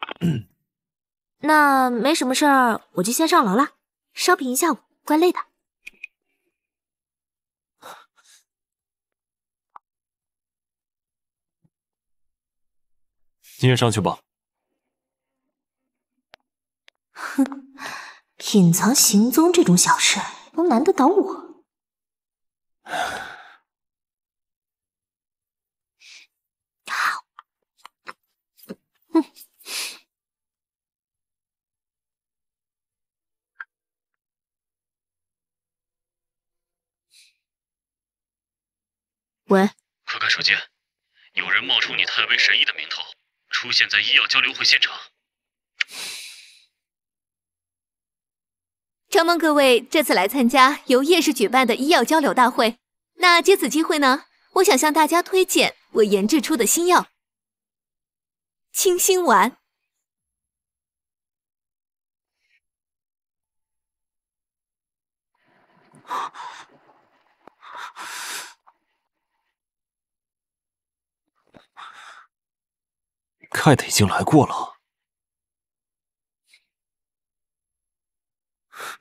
那没什么事儿，我就先上楼了。shopping 一下午，怪累的。你也上去吧。哼，隐 藏行踪这种小事。能难得倒我？喂！快看手机，有人冒充你太微神医的名头，出现在医药交流会现场。承蒙各位这次来参加由夜市举办的医药交流大会，那借此机会呢，我想向大家推荐我研制出的新药——清心丸。凯特已经来过了。you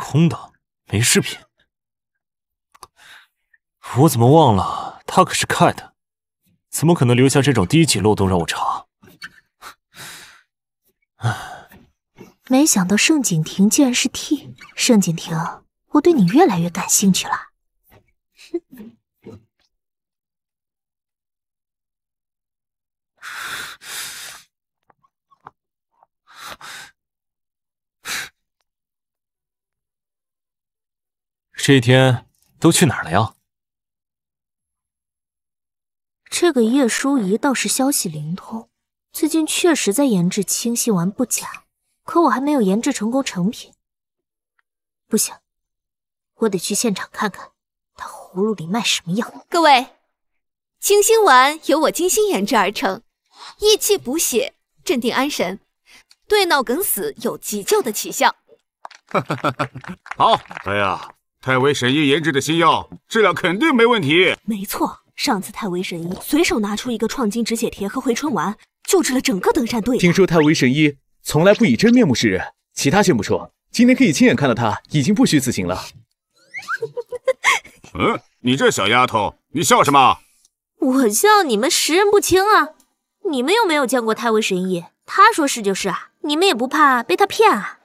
空的，没视频。我怎么忘了，他可是 cat，怎么可能留下这种低级漏洞让我查？没想到盛景庭竟然是 T。盛景庭，我对你越来越感兴趣了。哼。这一天都去哪儿了呀？这个叶淑仪倒是消息灵通，最近确实在研制清心丸不假，可我还没有研制成功成品。不行，我得去现场看看她葫芦里卖什么药。各位，清心丸由我精心研制而成，益气补血，镇定安神，对脑梗死有急救的奇效。好，哎呀。太维神医研制的新药，质量肯定没问题。没错，上次太维神医随手拿出一个创金止血贴和回春丸，救治了整个登山队。听说太维神医从来不以真面目示人，其他先不说，今天可以亲眼看到他，已经不虚此行了。嗯，你这小丫头，你笑什么？我笑你们识人不清啊！你们又没有见过太尉神医，他说是就是啊，你们也不怕被他骗啊？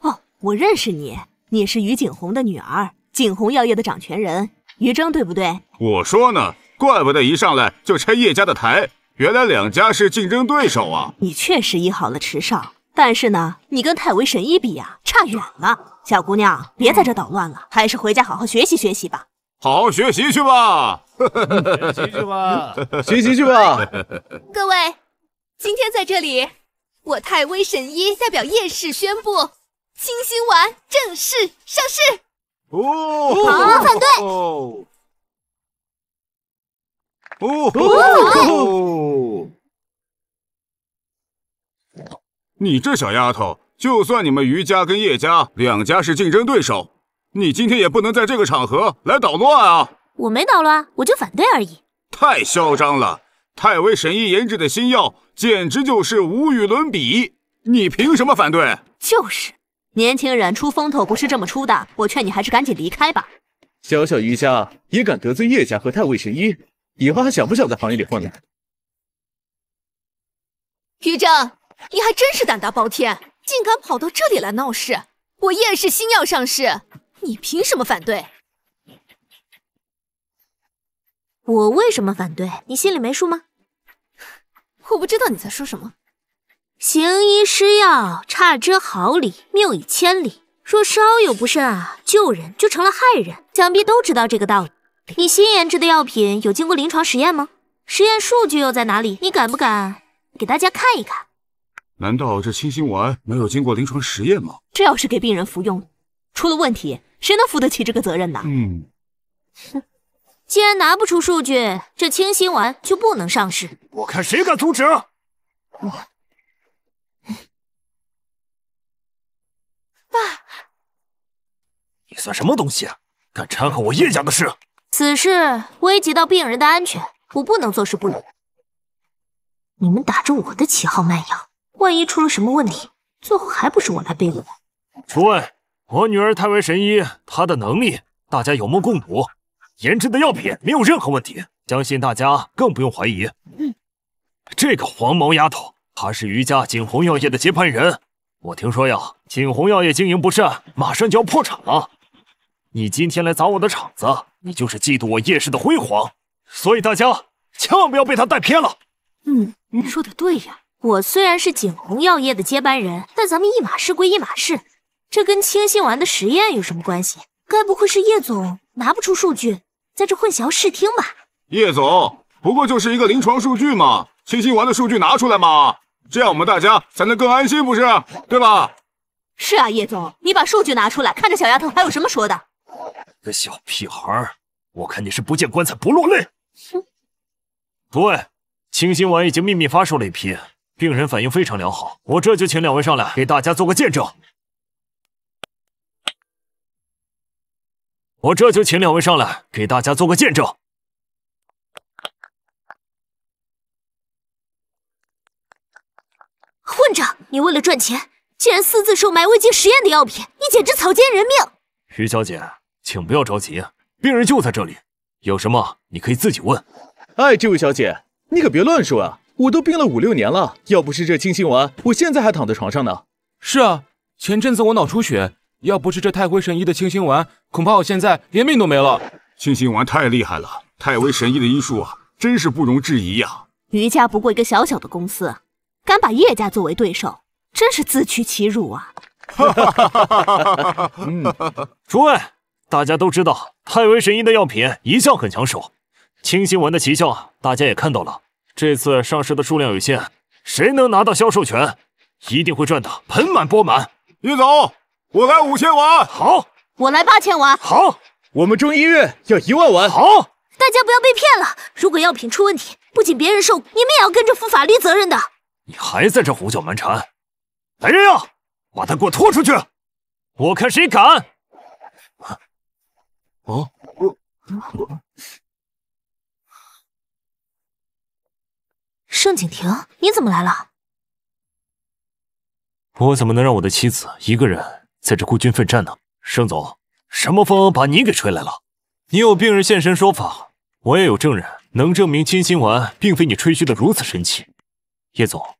哦，我认识你。你是于景洪的女儿，景洪药业的掌权人于峥，对不对？我说呢，怪不得一上来就拆叶家的台，原来两家是竞争对手啊！你确实医好了池少，但是呢，你跟太微神医比呀，差远了。小姑娘，别在这捣乱了，还是回家好好学习学习吧。好好学习去吧，学习去吧，学习去吧。各位，今天在这里，我太微神医代表叶氏宣布。清新丸正式上市！哦，好，反对！哦，你这小丫头，就算你们于家跟叶家两家是竞争对手，你今天也不能在这个场合来捣乱啊！我没捣乱，我就反对而已。太嚣张了！太微神医研制的新药简直就是无与伦比，你凭什么反对？就是。年轻人出风头不是这么出的，我劝你还是赶紧离开吧。小小余家也敢得罪叶家和太尉神医，以后还想不想在行业里混了？于正，你还真是胆大包天，竟敢跑到这里来闹事！我叶氏新药上市，你凭什么反对？我为什么反对？你心里没数吗？我不知道你在说什么。行医施药，差之毫厘，谬以千里。若稍有不慎啊，救人就成了害人。想必都知道这个道理。你新研制的药品有经过临床实验吗？实验数据又在哪里？你敢不敢给大家看一看？难道这清心丸没有经过临床实验吗？这要是给病人服用，出了问题，谁能负得起这个责任呢？嗯，哼，既然拿不出数据，这清心丸就不能上市。我看谁敢阻止我。你算什么东西？敢掺和我叶家的事？此事危及到病人的安全，我不能坐视不理。你们打着我的旗号卖药，万一出了什么问题，最后还不是我来背锅？诸位，我女儿太为神医，她的能力大家有目共睹，研制的药品没有任何问题，相信大家更不用怀疑。嗯，这个黄毛丫头，她是余家锦红药业的接盘人。我听说呀，锦红药业经营不善，马上就要破产了。你今天来砸我的场子，你就是嫉妒我叶氏的辉煌，所以大家千万不要被他带偏了。嗯，你说的对呀。我虽然是景洪药业的接班人，但咱们一码事归一码事，这跟清新丸的实验有什么关系？该不会是叶总拿不出数据，在这混淆视听吧？叶总，不过就是一个临床数据嘛，清新丸的数据拿出来嘛，这样我们大家才能更安心，不是？对吧？是啊，叶总，你把数据拿出来，看这小丫头还有什么说的。你个小屁孩，我看你是不见棺材不落泪。哼。位，清心丸已经秘密发售了一批，病人反应非常良好。我这就请两位上来，给大家做个见证。我这就请两位上来，给大家做个见证。混账！你为了赚钱，竟然私自售卖未经实验的药品，你简直草菅人命。于小姐。请不要着急，病人就在这里。有什么你可以自己问。哎，这位小姐，你可别乱说啊！我都病了五六年了，要不是这清心丸，我现在还躺在床上呢。是啊，前阵子我脑出血，要不是这太辉神医的清心丸，恐怕我现在连命都没了。清心丸太厉害了，太辉神医的医术啊，真是不容置疑啊！余家不过一个小小的公司，敢把叶家作为对手，真是自取其辱啊！哈，嗯，诸位。大家都知道，太维神医的药品一向很抢手。清心丸的奇效，大家也看到了。这次上市的数量有限，谁能拿到销售权，一定会赚得盆满钵满。叶总，我来五千丸。好，我来八千丸。好，我们中医院要一万丸。好，大家不要被骗了。如果药品出问题，不仅别人受苦，你们也要跟着负法律责任的。你还在这胡搅蛮缠，来人啊，把他给我拖出去，我看谁敢！啊，我盛景亭，你怎么来了？我怎么能让我的妻子一个人在这孤军奋战呢？盛总，什么风把你给吹来了？你有病人现身说法，我也有证人能证明清心丸并非你吹嘘的如此神奇。叶总，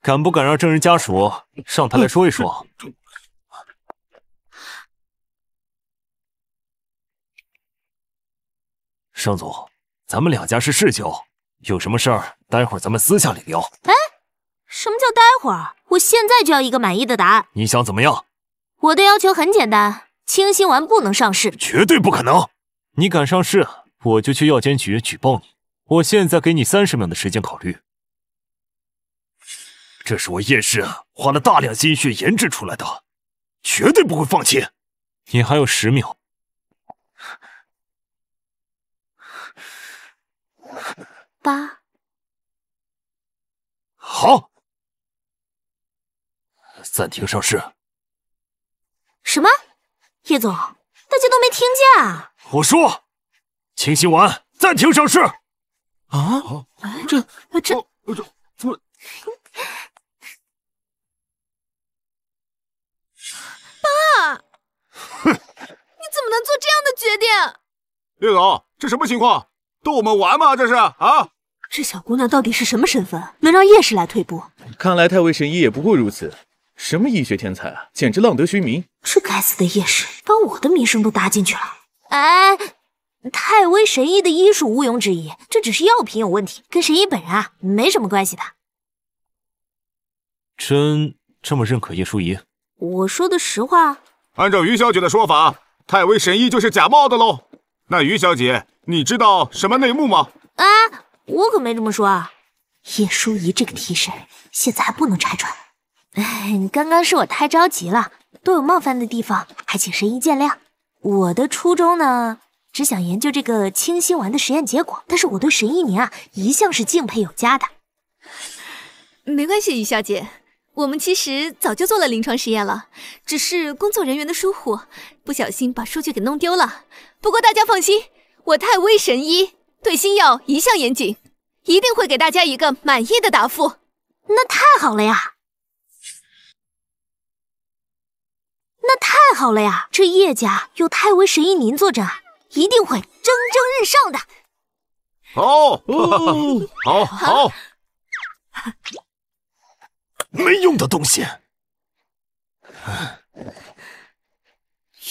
敢不敢让证人家属上台来说一说？盛总，咱们两家是世交，有什么事儿，待会儿咱们私下里聊。哎，什么叫待会儿？我现在就要一个满意的答案。你想怎么样？我的要求很简单，清心丸不能上市，绝对不可能。你敢上市，我就去药监局举报你。我现在给你三十秒的时间考虑。这是我叶氏花了大量心血研制出来的，绝对不会放弃。你还有十秒。吧。好，暂停上市。什么？叶总，大家都没听见啊！我说，清洗丸暂停上市。啊？这这这怎么？爸！哼，你怎么能做这样的决定？叶总，这什么情况？逗我们玩吗？这是啊？这小姑娘到底是什么身份，能让叶氏来退步？看来太尉神医也不过如此，什么医学天才啊，简直浪得虚名。这该死的叶氏，把我的名声都搭进去了。哎，太尉神医的医术毋庸置疑，这只是药品有问题，跟神医本人啊没什么关系的。真这么认可叶淑仪？我说的实话。按照于小姐的说法，太尉神医就是假冒的喽。那于小姐，你知道什么内幕吗？啊？我可没这么说啊！叶淑仪这个替身现在还不能拆穿。哎，刚刚是我太着急了，都有冒犯的地方，还请神医见谅。我的初衷呢，只想研究这个清心丸的实验结果，但是我对神医您啊，一向是敬佩有加的。没关系，于小姐，我们其实早就做了临床实验了，只是工作人员的疏忽，不小心把数据给弄丢了。不过大家放心，我太微神医。对新药一向严谨，一定会给大家一个满意的答复。那太好了呀！那太好了呀！这叶家有太为神医您坐镇，一定会蒸蒸日上的。好，好好，没用的东西。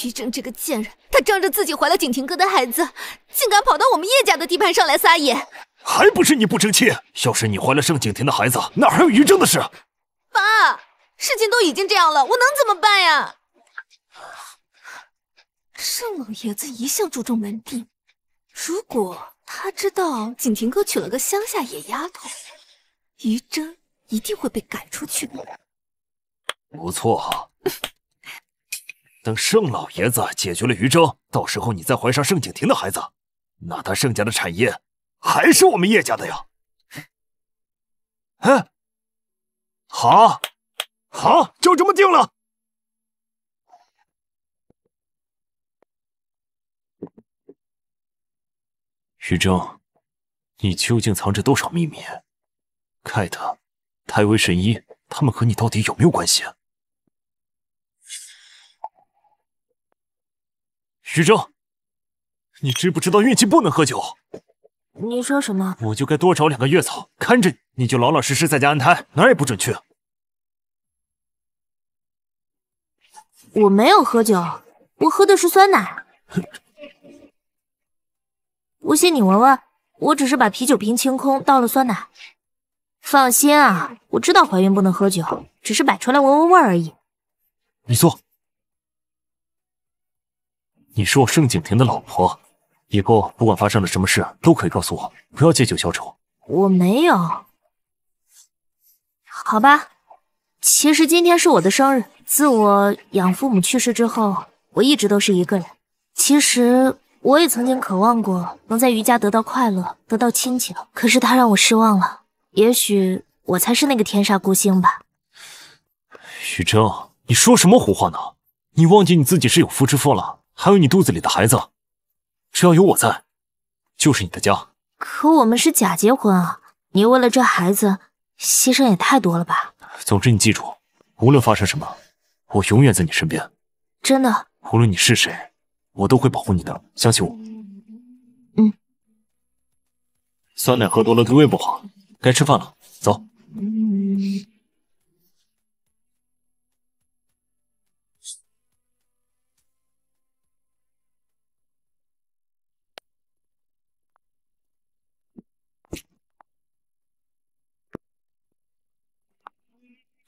于正这个贱人，他仗着自己怀了景庭哥的孩子，竟敢跑到我们叶家的地盘上来撒野，还不是你不争气？要是你怀了盛景庭的孩子，哪还有于正的事？爸，事情都已经这样了，我能怎么办呀？盛老爷子一向注重门第，如果他知道景庭哥娶了个乡下野丫头，于正一定会被赶出去。不错。等盛老爷子解决了余峥，到时候你再怀上盛景庭的孩子，那他盛家的产业还是我们叶家的呀！嗯，好好，就这么定了。余峥，你究竟藏着多少秘密？凯特、泰威神医，他们和你到底有没有关系？徐峥，你知不知道孕期不能喝酒？你说什么？我就该多找两个月嫂看着你，你就老老实实在家安胎，哪也不准去。我没有喝酒，我喝的是酸奶。不信你闻闻，我只是把啤酒瓶清空倒了酸奶。放心啊，我知道怀孕不能喝酒，只是摆出来闻闻味而已。你坐。你是我盛景庭的老婆，以后不管发生了什么事都可以告诉我，不要借酒消愁。我没有，好吧。其实今天是我的生日。自我养父母去世之后，我一直都是一个人。其实我也曾经渴望过能在余家得到快乐，得到亲情，可是他让我失望了。也许我才是那个天煞孤星吧。雨峥，你说什么胡话呢？你忘记你自己是有夫之妇了？还有你肚子里的孩子，只要有我在，就是你的家。可我们是假结婚啊！你为了这孩子，牺牲也太多了吧？总之你记住，无论发生什么，我永远在你身边。真的，无论你是谁，我都会保护你的。相信我。嗯。酸奶喝多了对胃不好，该吃饭了，走。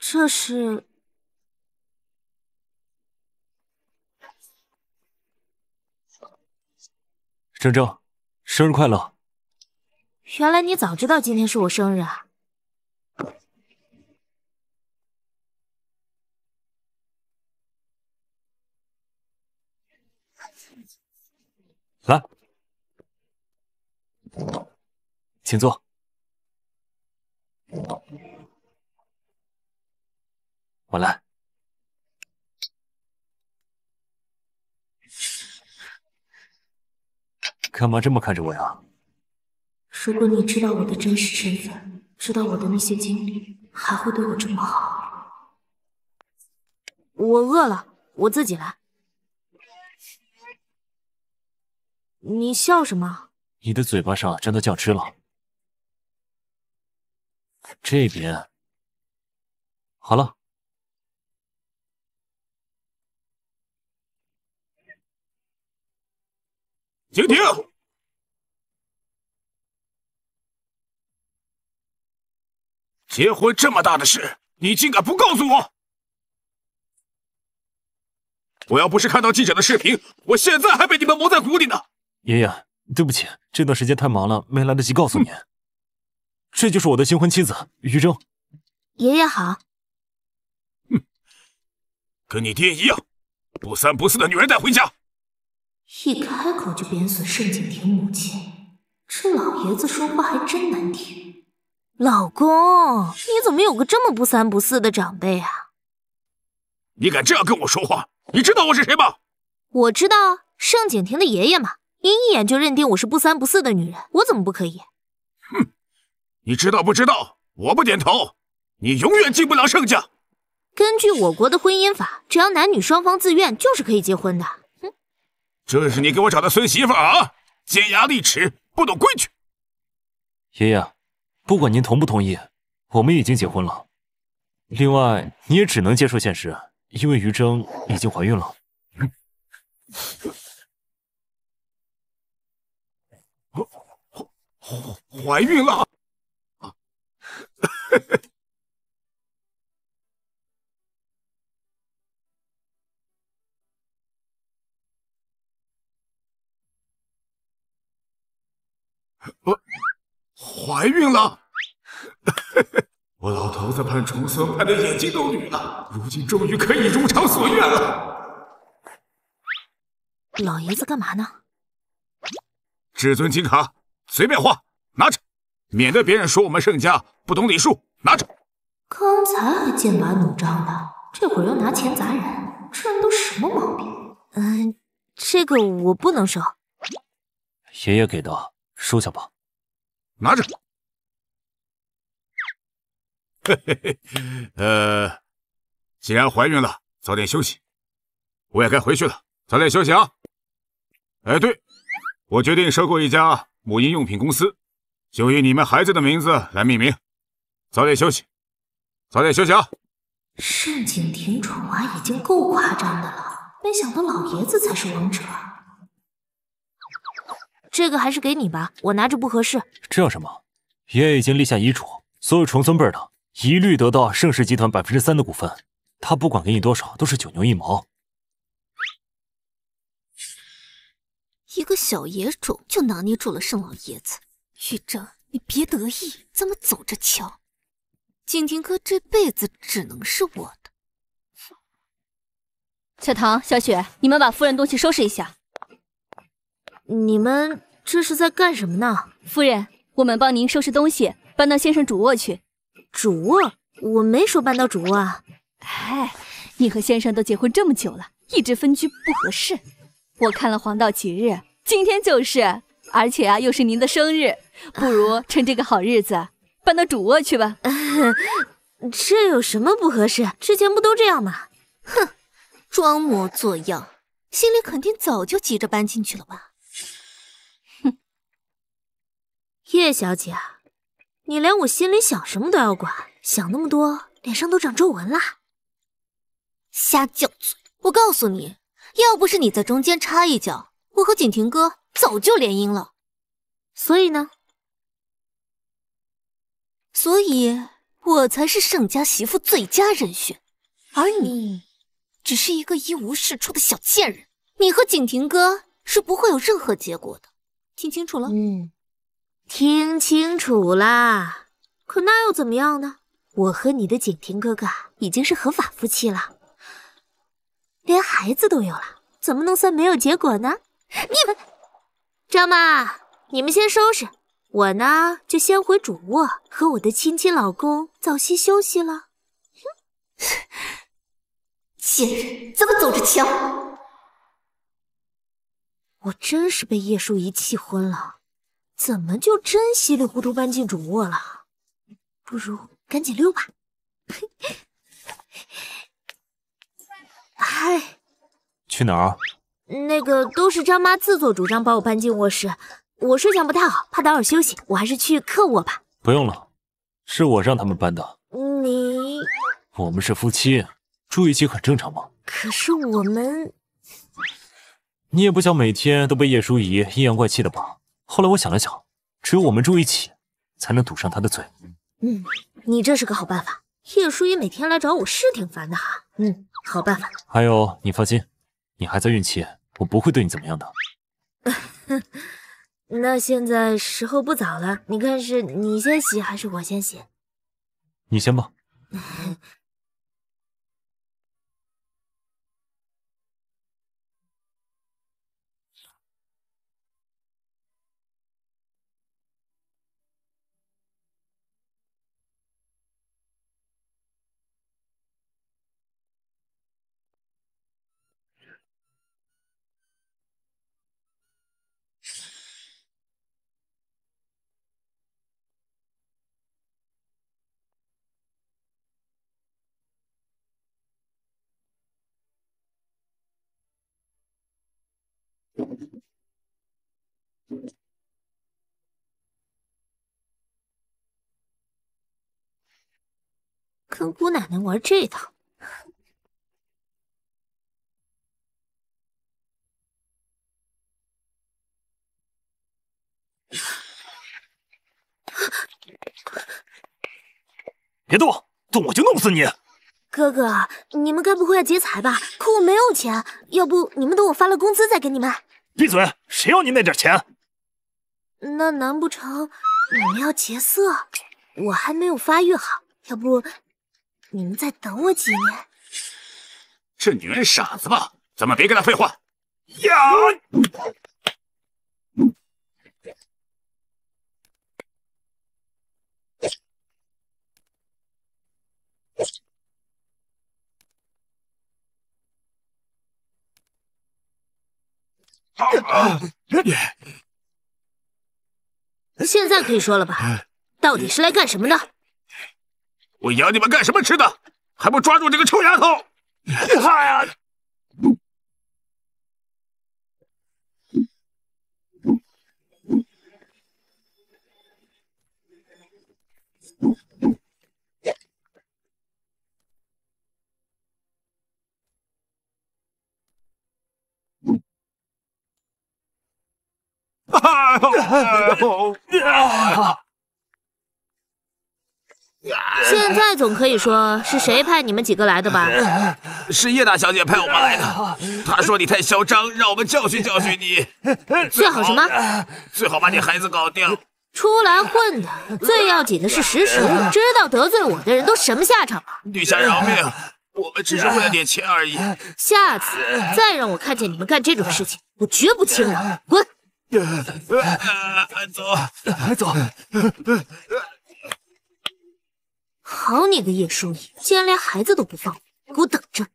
这是，铮铮，生日快乐！原来你早知道今天是我生日啊！来，请坐。我来，干嘛这么看着我呀？如果你知道我的真实身份，知道我的那些经历，还会对我这么好？我饿了，我自己来。你笑什么？你的嘴巴上沾到酱汁了。这边，好了。婷婷，结婚这么大的事，你竟敢不告诉我！我要不是看到记者的视频，我现在还被你们蒙在鼓里呢。爷爷，对不起，这段时间太忙了，没来得及告诉您。这就是我的新婚妻子，于峥。爷爷好。哼，跟你爹一样，不三不四的女人带回家。一开口就贬损盛景庭母亲，这老爷子说话还真难听。老公，你怎么有个这么不三不四的长辈啊？你敢这样跟我说话？你知道我是谁吗？我知道盛景庭的爷爷嘛。您一眼就认定我是不三不四的女人，我怎么不可以？哼，你知道不知道？我不点头，你永远进不了盛家。根据我国的婚姻法，只要男女双方自愿，就是可以结婚的。这是你给我找的孙媳妇啊！尖牙利齿，不懂规矩。爷爷，不管您同不同意，我们已经结婚了。另外，你也只能接受现实，因为于峥已经怀孕了。怀 怀孕了？怀孕了，我老头子盼重孙盼的眼睛都绿了，如今终于可以如偿所愿了。老爷子干嘛呢？至尊金卡随便花，拿着，免得别人说我们盛家不懂礼数。拿着。刚才还剑拔弩张的，这会儿又拿钱砸人，这人都什么毛病？嗯，这个我不能收。爷爷给的，收下吧。拿着，嘿嘿嘿，呃，既然怀孕了，早点休息，我也该回去了。早点休息啊！哎，对，我决定收购一家母婴用品公司，就以你们孩子的名字来命名。早点休息，早点休息啊！盛景庭宠娃已经够夸张的了，没想到老爷子才是王者。这个还是给你吧，我拿着不合适。这有什么？爷爷已经立下遗嘱，所有重孙辈的一律得到盛世集团百分之三的股份。他不管给你多少，都是九牛一毛。一个小野种就拿捏住了盛老爷子，玉正，你别得意，咱们走着瞧。景庭哥这辈子只能是我的。小唐、小雪，你们把夫人东西收拾一下。你们。这是在干什么呢？夫人，我们帮您收拾东西，搬到先生主卧去。主卧？我没说搬到主卧啊。哎，你和先生都结婚这么久了，一直分居不合适。我看了黄道吉日，今天就是，而且啊，又是您的生日，不如趁这个好日子搬到主卧去吧。这有什么不合适？之前不都这样吗？哼，装模作样，心里肯定早就急着搬进去了吧。叶小姐，你连我心里想什么都要管，想那么多，脸上都长皱纹了。瞎叫嘴！我告诉你，要不是你在中间插一脚，我和景庭哥早就联姻了。所以呢？所以我才是盛家媳妇最佳人选，而你只是一个一无是处的小贱人。你和景庭哥是不会有任何结果的。听清楚了？嗯。听清楚了，可那又怎么样呢？我和你的景亭哥哥已经是合法夫妻了，连孩子都有了，怎么能算没有结果呢？你们，张妈，你们先收拾，我呢就先回主卧和我的亲亲老公早些休息了。哼，贱人，怎么走着瞧。我真是被叶淑仪气昏了。怎么就真稀里糊涂搬进主卧了？不如赶紧溜吧。嗨。去哪儿啊？那个都是张妈自作主张把我搬进卧室，我睡相不太好，怕打扰休息，我还是去客卧吧。不用了，是我让他们搬的。你？我们是夫妻，住一起很正常嘛。可是我们……你也不想每天都被叶淑仪阴阳怪气的吧？后来我想了想，只有我们住一起，才能堵上他的嘴。嗯，你这是个好办法。叶舒一每天来找我是挺烦的哈。嗯，好办法。还有你放心，你还在孕期，我不会对你怎么样的。那现在时候不早了，你看是你先洗还是我先洗？你先吧。跟姑奶奶玩这套，别动，动我就弄死你！哥哥，你们该不会要劫财吧？可我没有钱，要不你们等我发了工资再给你们。闭嘴！谁要你那点钱？那难不成你们要劫色？我还没有发育好，要不？你们再等我几年？这女人傻子吧？咱们别跟她废话。现在可以说了吧？到底是来干什么的？我养你们干什么吃的？还不抓住这个臭丫头！哎呀！现在总可以说是谁派你们几个来的吧？是叶大小姐派我们来的，她说你太嚣张，让我们教训教训你。最好什么？最好把你孩子搞定。出来混的，最要紧的是识时务。知道得罪我的人都什么下场吗？女侠饶命，我们只是为了点钱而已。下次再让我看见你们干这种事情，我绝不轻饶。滚。走，走。好你个叶淑仪，竟然连孩子都不放过！给我等着！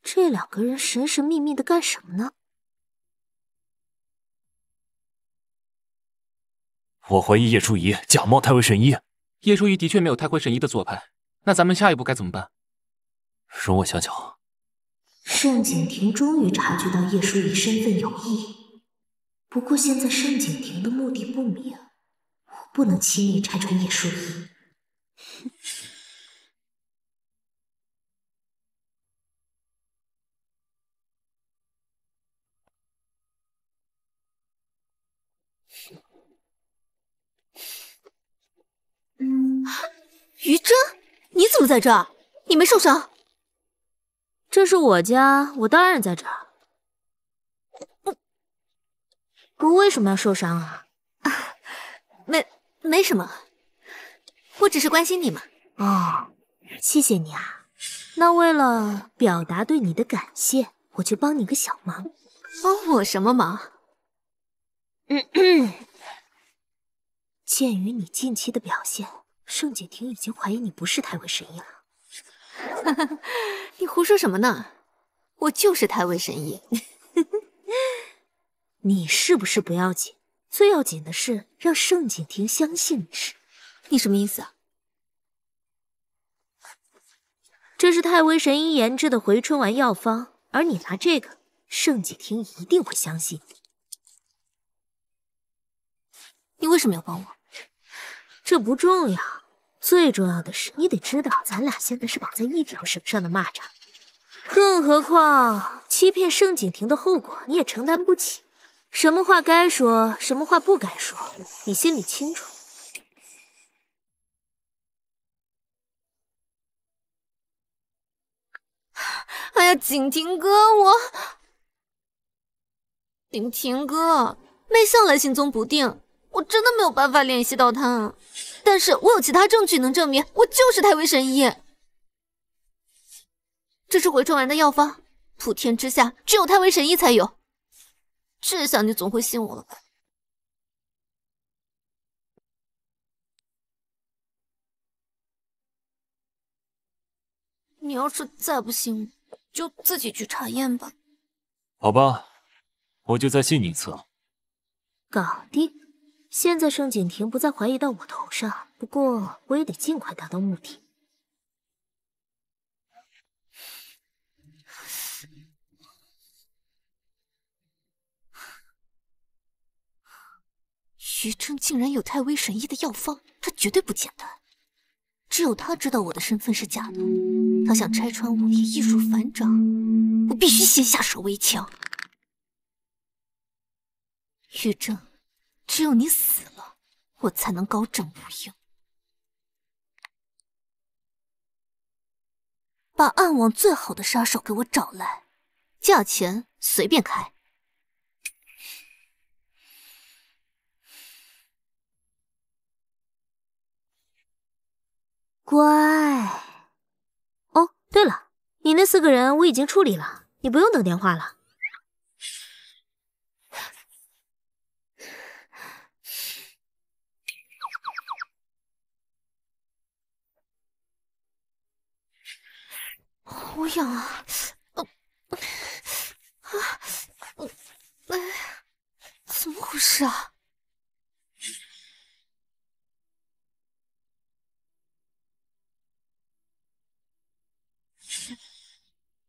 这两个人神神秘秘的干什么呢？我怀疑叶淑仪假冒太尉神医。叶淑仪的确没有太尉神医的做派。那咱们下一步该怎么办？容我想想。盛景庭终于察觉到叶淑仪身份有异，不过现在盛景庭的目的不明，我不能轻易拆穿叶淑仪。哼！于真，你怎么在这？你没受伤？这是我家，我当然在这儿。我为什么要受伤啊？没没什么，我只是关心你嘛。哦，谢谢你啊。那为了表达对你的感谢，我就帮你个小忙。帮我什么忙？嗯 鉴于你近期的表现，盛景庭已经怀疑你不是太尉神医了。哈哈，你胡说什么呢？我就是太微神医，你是不是不要紧？最要紧的是让盛景庭相信你是。你什么意思啊？这是太微神医研制的回春丸药方，而你拿这个，盛景庭一定会相信。你为什么要帮我？这不重要。最重要的是，你得知道，咱俩现在是绑在一条绳上的蚂蚱。更何况，欺骗盛景庭的后果，你也承担不起。什么话该说，什么话不该说，你心里清楚。哎呀，景庭哥，我，景庭哥，妹向来行踪不定，我真的没有办法联系到他。但是我有其他证据能证明我就是太微神医，这是回春丸的药方，普天之下只有太微神医才有。这下你总会信我了吧？你要是再不信我，就自己去查验吧。好吧，我就再信你一次。搞定。现在盛景庭不再怀疑到我头上，不过我也得尽快达到目的。于正竟然有太微神医的药方，他绝对不简单。只有他知道我的身份是假的，他想拆穿我也易如反掌。我必须先下手为强。于正。只有你死了，我才能高枕无忧。把暗网最好的杀手给我找来，价钱随便开。乖。哦，对了，你那四个人我已经处理了，你不用等电话了。好痒啊！啊！啊！怎么回事啊？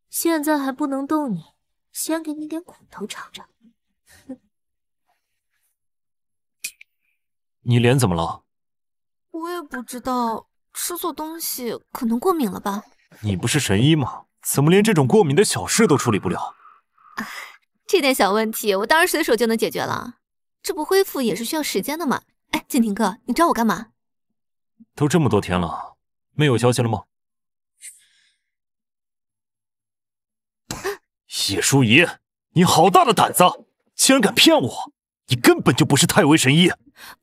现在还不能动，你先给你点苦头尝尝。你脸怎么了？我也不知道，吃错东西，可能过敏了吧。你不是神医吗？怎么连这种过敏的小事都处理不了？这点小问题我当然随手就能解决了。这不恢复也是需要时间的嘛。哎，景霆哥，你找我干嘛？都这么多天了，没有消息了吗？叶淑仪，你好大的胆子，竟然敢骗我！你根本就不是太微神医。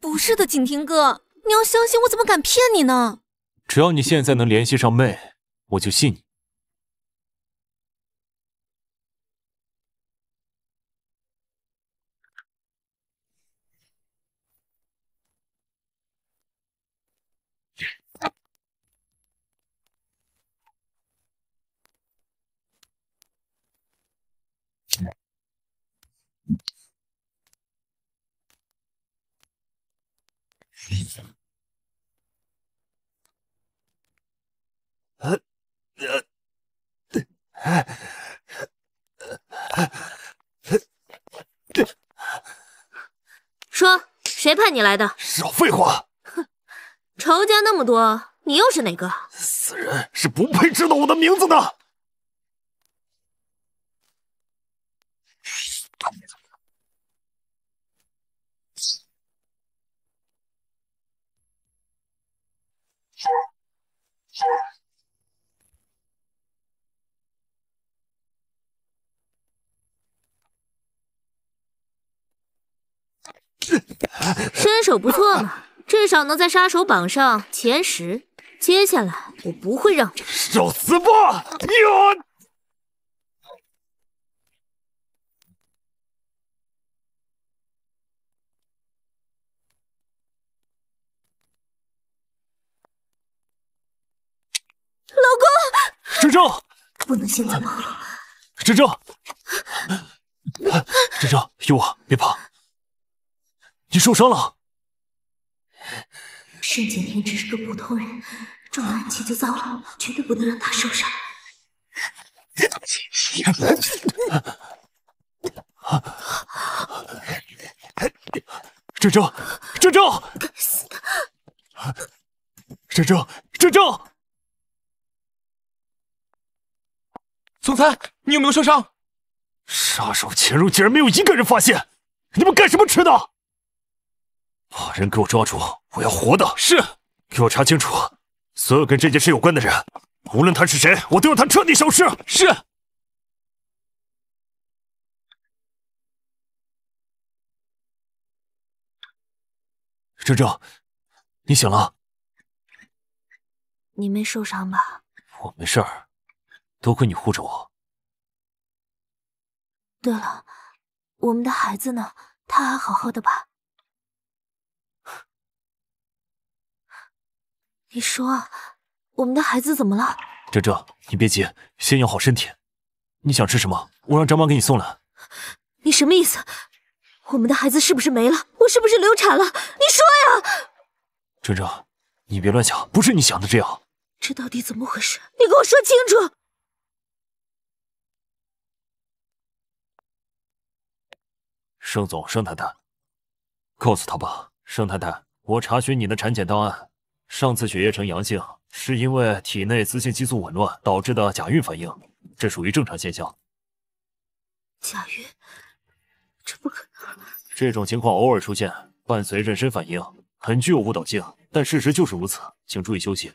不是的，景霆哥，你要相信我，怎么敢骗你呢？只要你现在能联系上妹。我就信你。说，谁派你来的？少废话！哼，仇家那么多，你又是哪个？死人是不配知道我的名字的。身手不错嘛，至少能在杀手榜上前十。接下来我不会让你受死吧，老公！珍珍，不能现在暴露。珍珍，珍有我，别跑。你受伤了。沈景天只是个普通人，中了暗器就糟了，绝对不能让他受伤。啊。啊。郑珍，郑死啊。珍珍，珍珍，总裁，你有没有受伤？杀手潜入，竟然没有一个人发现，你们干什么吃的？把人给我抓住！我要活的。是，给我查清楚，所有跟这件事有关的人，无论他是谁，我都让他彻底消失。是。铮铮，你醒了。你没受伤吧？我没事儿，多亏你护着我。对了，我们的孩子呢？他还好好的吧？你说我们的孩子怎么了？哲哲，你别急，先养好身体。你想吃什么，我让张妈给你送来。你什么意思？我们的孩子是不是没了？我是不是流产了？你说呀！哲哲，你别乱想，不是你想的这样。这到底怎么回事？你给我说清楚。盛总，盛太太，告诉他吧。盛太太，我查询你的产检档案。上次血液呈阳性，是因为体内雌性激素紊乱导致的假孕反应，这属于正常现象。假孕？这不可能！这种情况偶尔出现，伴随妊娠反应，很具有误导性。但事实就是如此，请注意休息。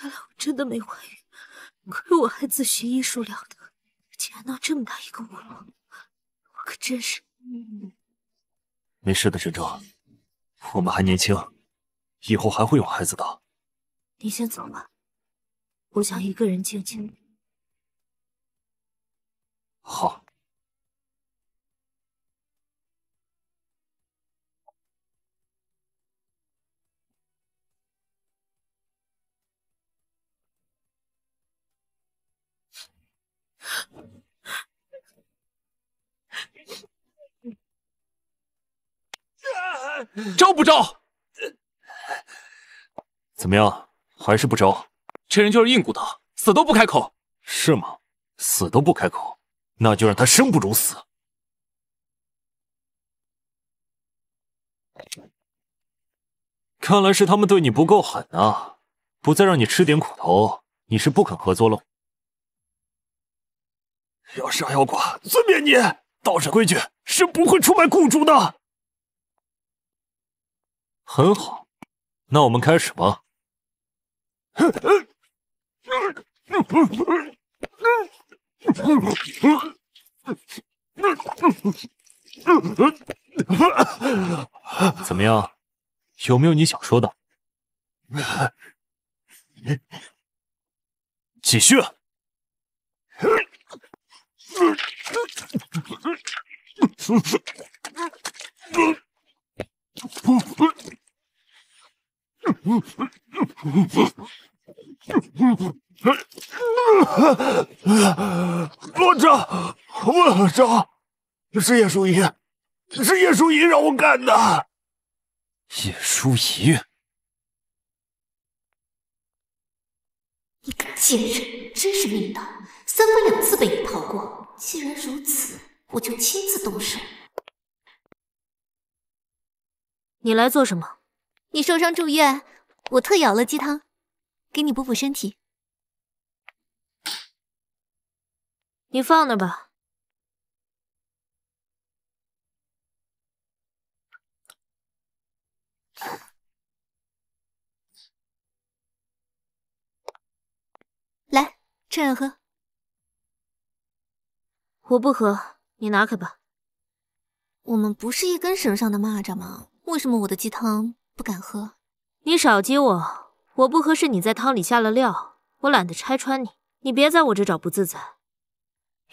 原来我真的没怀孕，亏我还自诩医术了得，竟然闹这么大一个乌龙！可真是，没事的，珍珠，我们还年轻，以后还会有孩子的。你先走吧，我想一个人静静。好。招不招？怎么样，还是不招？这人就是硬骨头，死都不开口，是吗？死都不开口，那就让他生不如死。看来是他们对你不够狠啊！不再让你吃点苦头，你是不肯合作喽？要杀要剐，遵命你。道士规矩是不会出卖雇主的。很好，那我们开始吧。怎么样？有没有你想说的？继续。我这，我这，是叶淑仪，是叶淑仪让我干的。叶淑仪，你个贱人，真是命大，三番两次被你逃过。既然如此，我就亲自动手。你来做什么？你受伤住院。我特舀了鸡汤，给你补补身体。你放那吧，来，趁热喝。我不喝，你拿开吧。我们不是一根绳上的蚂蚱吗？为什么我的鸡汤不敢喝？你少激我，我不喝是你在汤里下了料，我懒得拆穿你。你别在我这找不自在。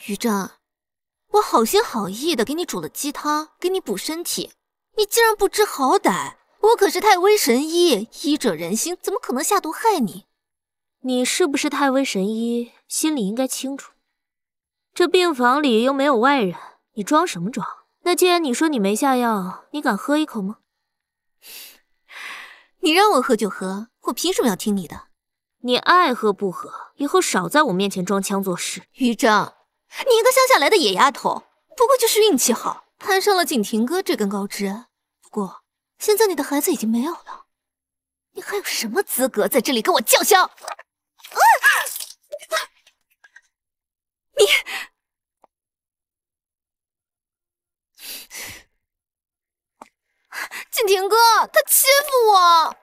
于正，我好心好意的给你煮了鸡汤，给你补身体，你竟然不知好歹！我可是太微神医，医者仁心，怎么可能下毒害你？你是不是太微神医，心里应该清楚。这病房里又没有外人，你装什么装？那既然你说你没下药，你敢喝一口吗？你让我喝就喝，我凭什么要听你的？你爱喝不喝，以后少在我面前装腔作势。于正，你一个乡下来的野丫头，不过就是运气好，攀上了景亭哥这根高枝。不过现在你的孩子已经没有了，你还有什么资格在这里跟我叫嚣？啊！你。敬亭哥，他欺负我，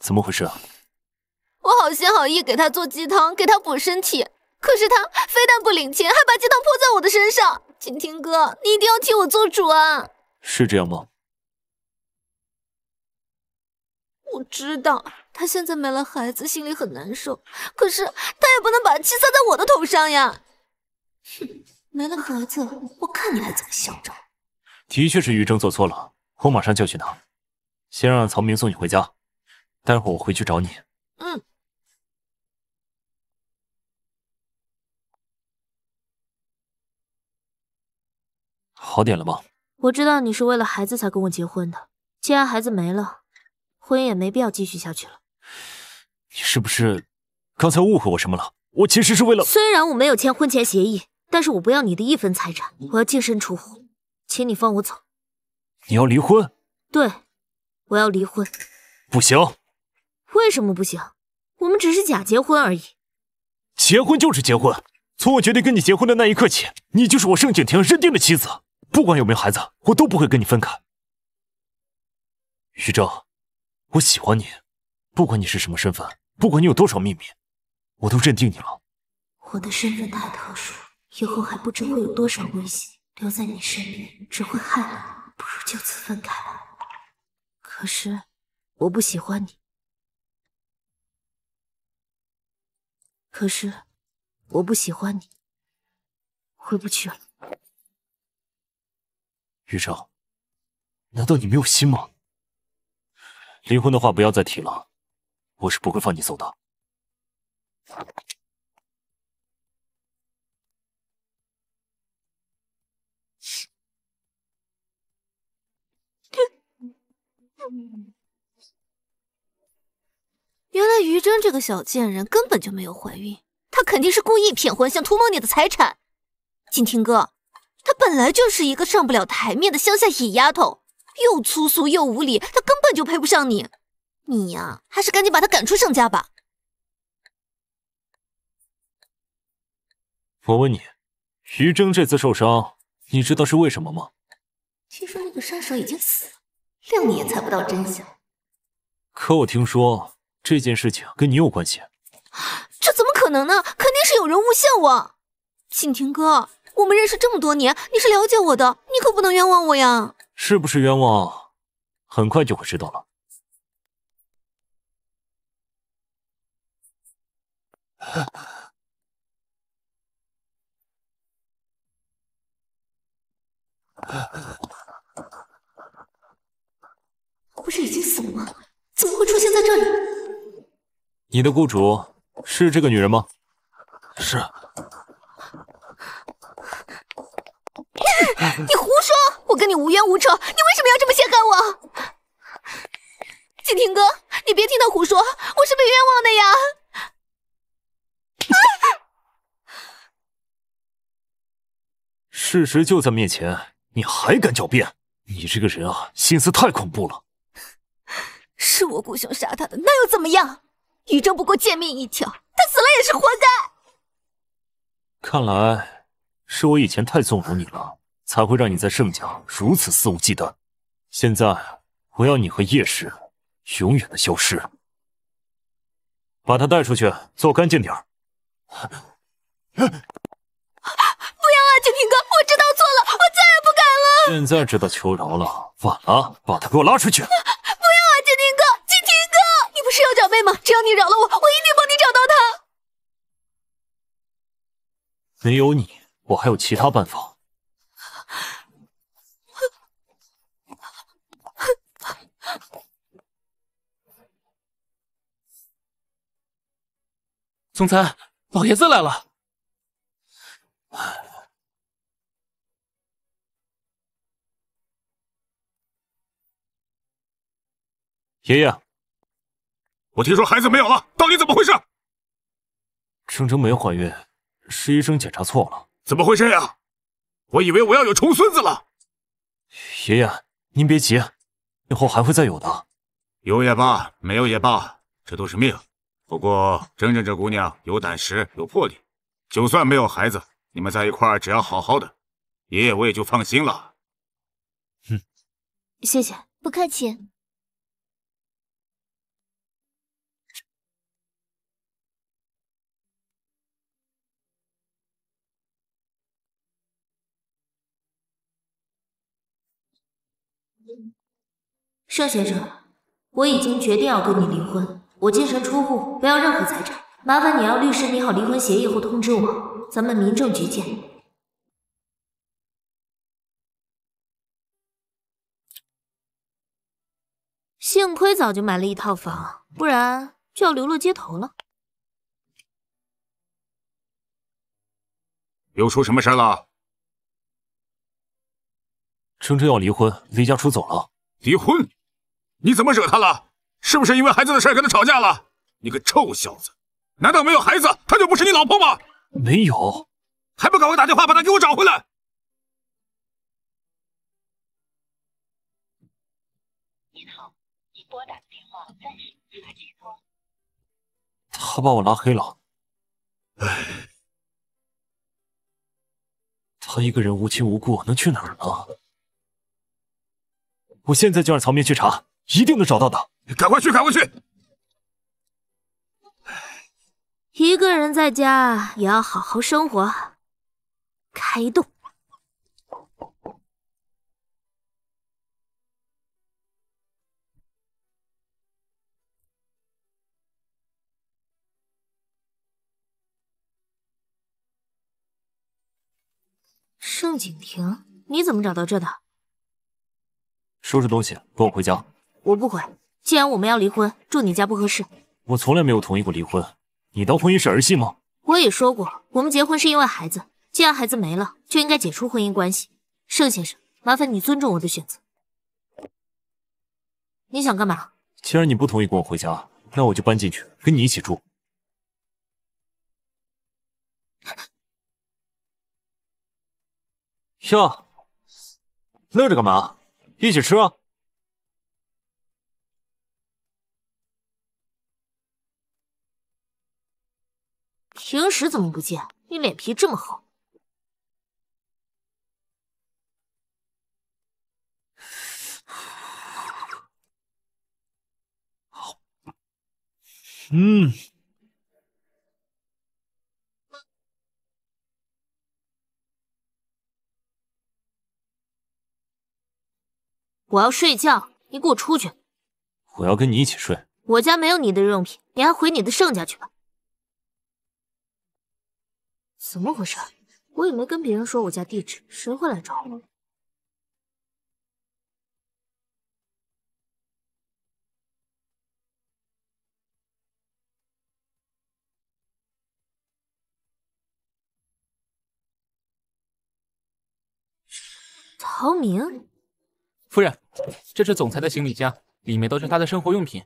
怎么回事啊？我好心好意给他做鸡汤，给他补身体，可是他非但不领情，还把鸡汤泼在我的身上。敬亭哥，你一定要替我做主啊！是这样吗？我知道他现在没了孩子，心里很难受，可是他也不能把气撒在我的头上呀。哼，没了孩子，我看你还怎么嚣张！的确是玉正做错了，我马上教训他。先让曹明送你回家，待会儿我回去找你。嗯。好点了吗？我知道你是为了孩子才跟我结婚的，既然孩子没了，婚姻也没必要继续下去了。你是不是刚才误会我什么了？我其实是为了……虽然我没有签婚前协议，但是我不要你的一分财产，我要净身出户。请你放我走。你要离婚？对，我要离婚。不行。为什么不行？我们只是假结婚而已。结婚就是结婚，从我决定跟你结婚的那一刻起，你就是我盛景庭认定的妻子，不管有没有孩子，我都不会跟你分开。于正，我喜欢你，不管你是什么身份，不管你有多少秘密，我都认定你了。我的身份太特殊，以后还不知会有多少危险。留在你身边只会害了你，不如就此分开吧。可是我不喜欢你，可是我不喜欢你，回不去了。宇宙，难道你没有心吗？离婚的话不要再提了，我是不会放你走的。原来于真这个小贱人根本就没有怀孕，她肯定是故意骗婚，想图谋你的财产。金庭哥，她本来就是一个上不了台面的乡下野丫头，又粗俗又无礼，她根本就配不上你。你呀，还是赶紧把她赶出盛家吧。我问你，于真这次受伤，你知道是为什么吗？听说那个杀手已经死了。谅你也猜不到真相。可我听说这件事情跟你有关系，这怎么可能呢？肯定是有人诬陷我。敬亭哥，我们认识这么多年，你是了解我的，你可不能冤枉我呀！是不是冤枉？很快就会知道了。不是已经死了吗？怎么会出现在这里？你的雇主是这个女人吗？是。你胡说！我跟你无冤无仇，你为什么要这么陷害我？敬亭哥，你别听他胡说，我是被冤枉的呀！啊！事实就在面前，你还敢狡辩？你这个人啊，心思太恐怖了。是我雇凶杀他的，那又怎么样？宇宙不过贱命一条，他死了也是活该。看来是我以前太纵容你了，才会让你在盛家如此肆无忌惮。现在我要你和叶氏永远的消失，把他带出去做干净点不要啊，景平哥，我知道错了，我再也不敢了。现在知道求饶了，晚了，把他给我拉出去。妹吗？只要你饶了我，我一定帮你找到他。没有你，我还有其他办法。总裁，老爷子来了。爷爷。我听说孩子没有了，到底怎么回事？铮铮没怀孕，是医生检查错了。怎么会这样？我以为我要有重孙子了。爷爷，您别急，以后还会再有的。有也罢，没有也罢，这都是命。不过铮铮这姑娘有胆识，有魄力，就算没有孩子，你们在一块儿只要好好的，爷爷我也就放心了。嗯。谢谢，不客气。盛先生，我已经决定要跟你离婚，我净身出户，不要任何财产。麻烦你让律师拟好离婚协议后通知我，咱们民政局见。幸亏早就买了一套房，不然就要流落街头了。又出什么事了？程程要离婚，离家出走了。离婚？你怎么惹她了？是不是因为孩子的事跟她吵架了？你个臭小子，难道没有孩子她就不是你老婆吗？没有。还不赶快打电话把她给我找回来！他好，拨打的电话暂时无法接通。把我拉黑了。唉，他一个人无亲无故，能去哪儿呢？我现在就让曹明去查，一定能找到的。赶快去，赶快去！一个人在家也要好好生活。开动。盛景庭，你怎么找到这的？收拾东西，跟我回家。我不回，既然我们要离婚，住你家不合适。我从来没有同意过离婚，你当婚姻是儿戏吗？我也说过，我们结婚是因为孩子，既然孩子没了，就应该解除婚姻关系。盛先生，麻烦你尊重我的选择。你想干嘛？既然你不同意跟我回家，那我就搬进去跟你一起住。哟，愣着干嘛？一起吃啊！平时怎么不见？你脸皮这么厚？好，嗯。我要睡觉，你给我出去！我要跟你一起睡。我家没有你的日用品，你还回你的盛家去吧。怎么回事？我也没跟别人说我家地址，谁会来找我？曹铭。夫人，这是总裁的行李箱，里面都是他的生活用品。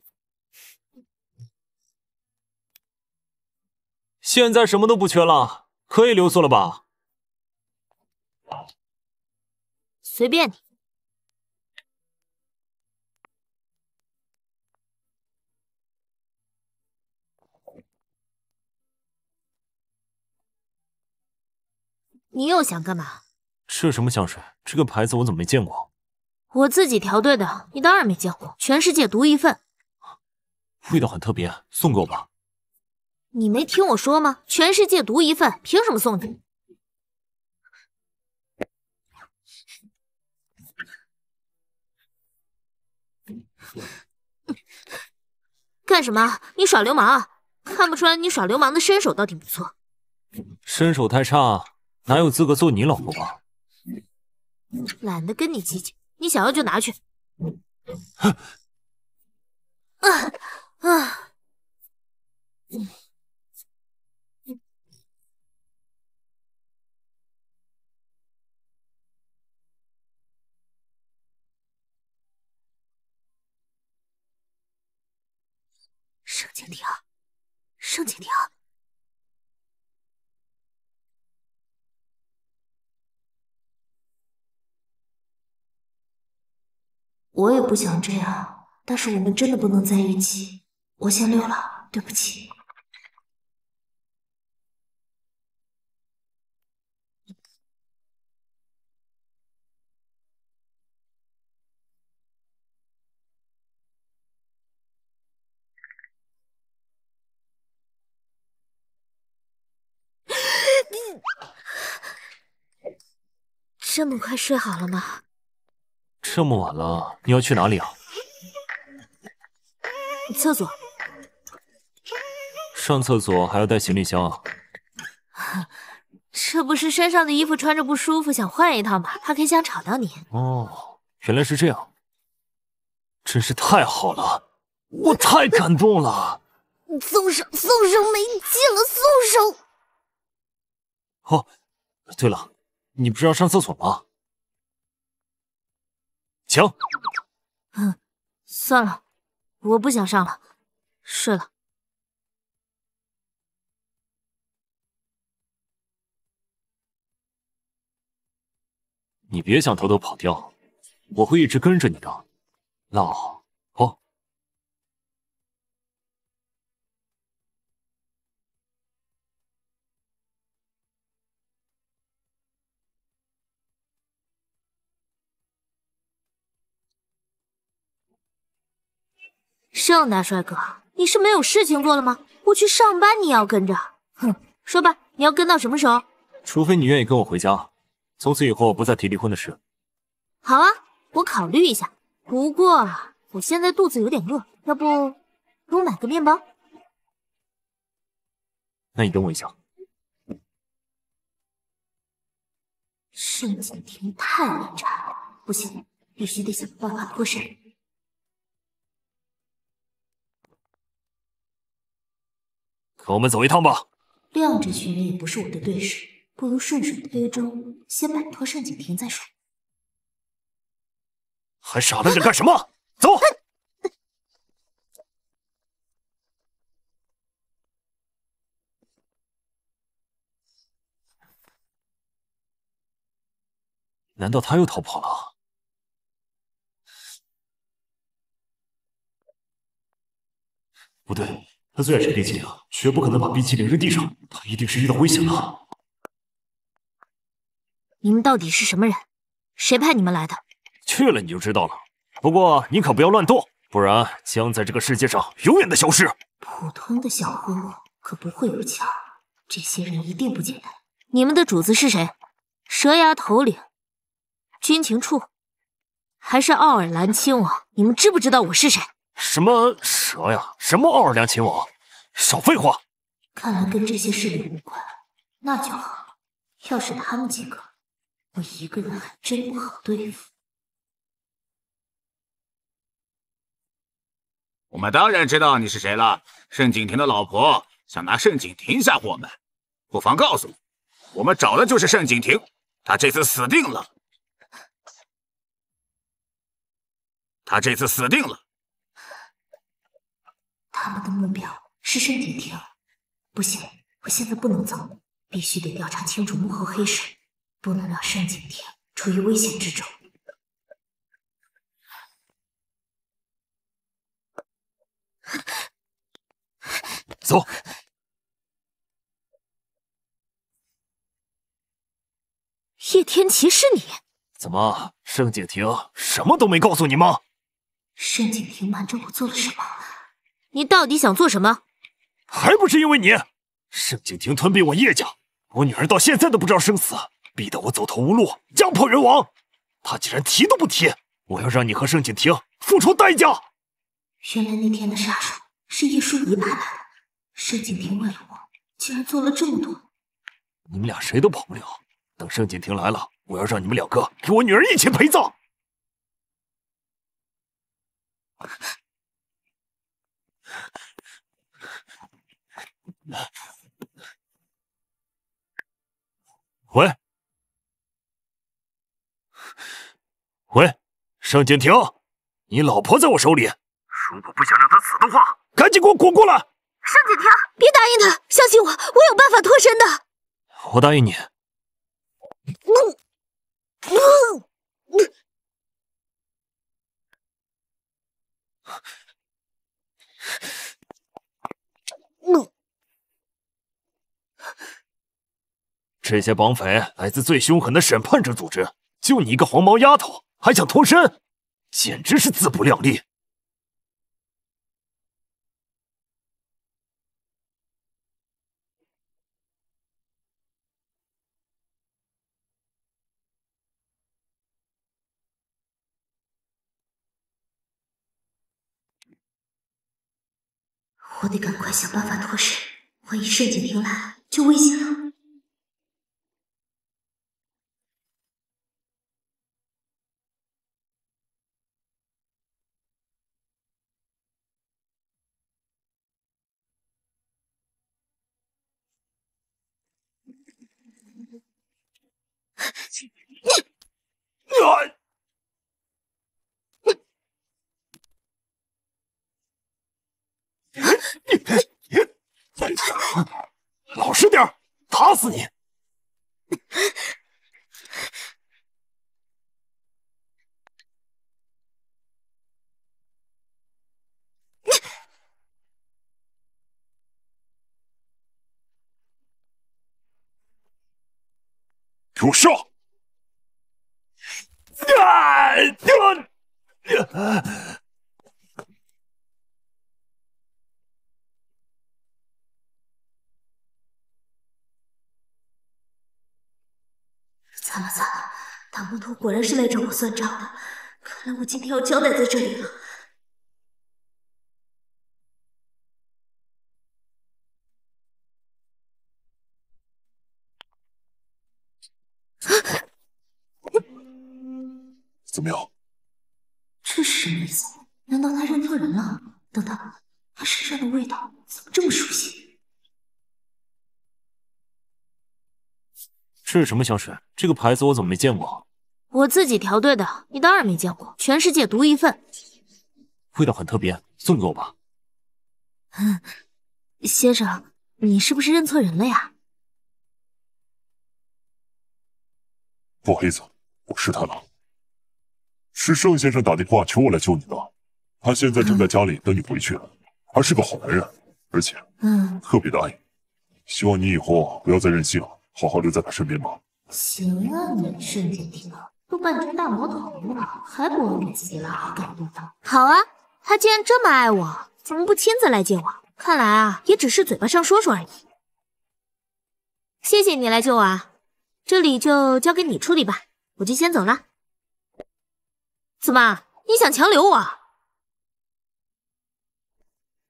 现在什么都不缺了，可以留宿了吧？随便你。你又想干嘛？这什么香水？这个牌子我怎么没见过？我自己调对的，你当然没见过，全世界独一份，味道很特别，送给我吧。你没听我说吗？全世界独一份，凭什么送你？干什么？你耍流氓？啊！看不出来你耍流氓的身手倒挺不错。身手太差，哪有资格做你老婆吧？懒得跟你计较。你想要就拿去。啊啊！圣剑庭，圣剑庭。我也不想这样，但是我们真的不能在一起，我先溜了，对不起。这么快睡好了吗？这么晚了，你要去哪里啊？厕所。上厕所还要带行李箱？啊？这 不是身上的衣服穿着不舒服，想换一套吗？怕开箱吵到你。哦，原来是这样，真是太好了，我太感动了。松手，松手，没劲了，松手。哦，对了，你不是要上厕所吗？行。嗯，算了，我不想上了，睡了。你别想偷偷跑掉，我会一直跟着你的，老。盛大帅哥，你是没有事情做了吗？我去上班，你要跟着。哼，说吧，你要跟到什么时候？除非你愿意跟我回家，从此以后不再提离婚的事。好啊，我考虑一下。不过我现在肚子有点饿，要不给我买个面包？那你等我一下。盛景庭太差，了，不行，必须得想个办法脱身。跟我们走一趟吧，亮这群人也不是我的对手，不如顺水推舟，先摆脱单景亭再说。还傻愣着干什么？走！难道他又逃跑了？不对。他最爱吃冰淇淋，绝不可能把冰淇淋扔地上。他一定是遇到危险了。你们到底是什么人？谁派你们来的？去了你就知道了。不过你可不要乱动，不然将在这个世界上永远的消失。普通的小混混可不会有枪，这些人一定不简单。你们的主子是谁？蛇牙头领？军情处？还是奥尔兰亲王？你们知不知道我是谁？什么？蛇呀！什么奥尔良亲王？少废话！看来跟这些势力无关，那就好。要是他们几个，我一个人还真不好对付。我们当然知道你是谁了。盛景庭的老婆想拿盛景庭吓唬我们，不妨告诉你，我们找的就是盛景庭。他这次死定了！他这次死定了！他们的目标是盛景庭，不行，我现在不能走，必须得调查清楚幕后黑手，不能让盛景庭处于危险之中。走，叶天琪是你？怎么，盛景庭什么都没告诉你吗？盛景庭瞒着我做了什么？你到底想做什么？还不是因为你，盛景庭吞并我叶家，我女儿到现在都不知道生死，逼得我走投无路，家破人亡。他竟然提都不提，我要让你和盛景庭付出代价。原来那天的杀手是叶舒怡派来的，盛景庭为了我，竟然做了这么多。你们俩谁都跑不了，等盛景庭来了，我要让你们两个给我女儿一起陪葬。喂，喂，盛景庭，你老婆在我手里，如果不想让她死的话，赶紧给我滚过来！盛景庭，别答应他，相信我，我有办法脱身的。我答应你。这些绑匪来自最凶狠的审判者组织，就你一个黄毛丫头还想脱身，简直是自不量力！我得赶快想办法脱身，万一盛景亭来就危险了。打死你！给我上！头果然是来找我算账的，看来我今天要交代在这里了。怎么样？这是什么意思？难道他认错人了？等等，他身上的味道怎么这么熟悉？这是什么香水？这个牌子我怎么没见过？我自己调对的，你当然没见过，全世界独一份。味道很特别，送给我吧。先生，你是不是认错人了呀？不好意思，我是太郎，是盛先生打电话求我来救你的，他现在正在家里等你回去。他是个好男人，而且特别的爱你，希望你以后不要再任性，好好留在他身边吧。行啊，你盛婷庭。都扮成大魔头了，还不忘给自己拉好感动分。好啊，他既然这么爱我，怎么不亲自来接我？看来啊，也只是嘴巴上说说而已。谢谢你来救我，啊，这里就交给你处理吧，我就先走了。怎么，你想强留我？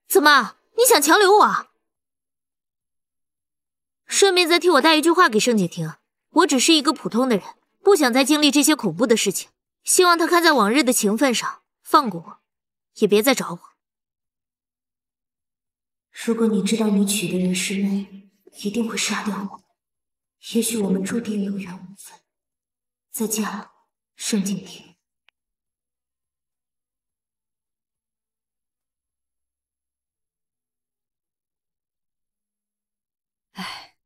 怎么，你想强留我？顺便再替我带一句话给盛姐听，我只是一个普通的人。不想再经历这些恐怖的事情，希望他看在往日的情分上放过我，也别再找我。如果你知道你娶的人是妹，一定会杀掉我。也许我们注定有缘无分。再见了，盛景亭。哎，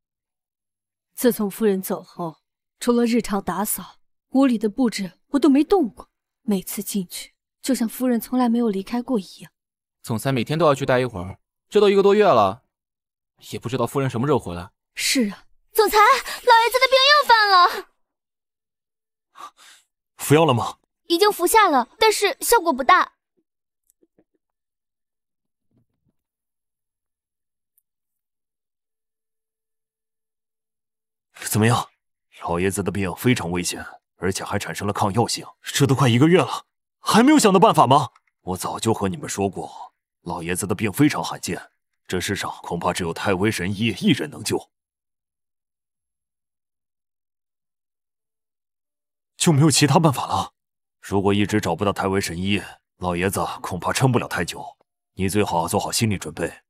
自从夫人走后。除了日常打扫，屋里的布置我都没动过。每次进去，就像夫人从来没有离开过一样。总裁每天都要去待一会儿，这都一个多月了，也不知道夫人什么时候回来。是啊，总裁，老爷子的病又犯了，服药了吗？已经服下了，但是效果不大。怎么样？老爷子的病非常危险，而且还产生了抗药性。这都快一个月了，还没有想到办法吗？我早就和你们说过，老爷子的病非常罕见，这世上恐怕只有太微神医一人能救。就没有其他办法了？如果一直找不到太微神医，老爷子恐怕撑不了太久。你最好做好心理准备。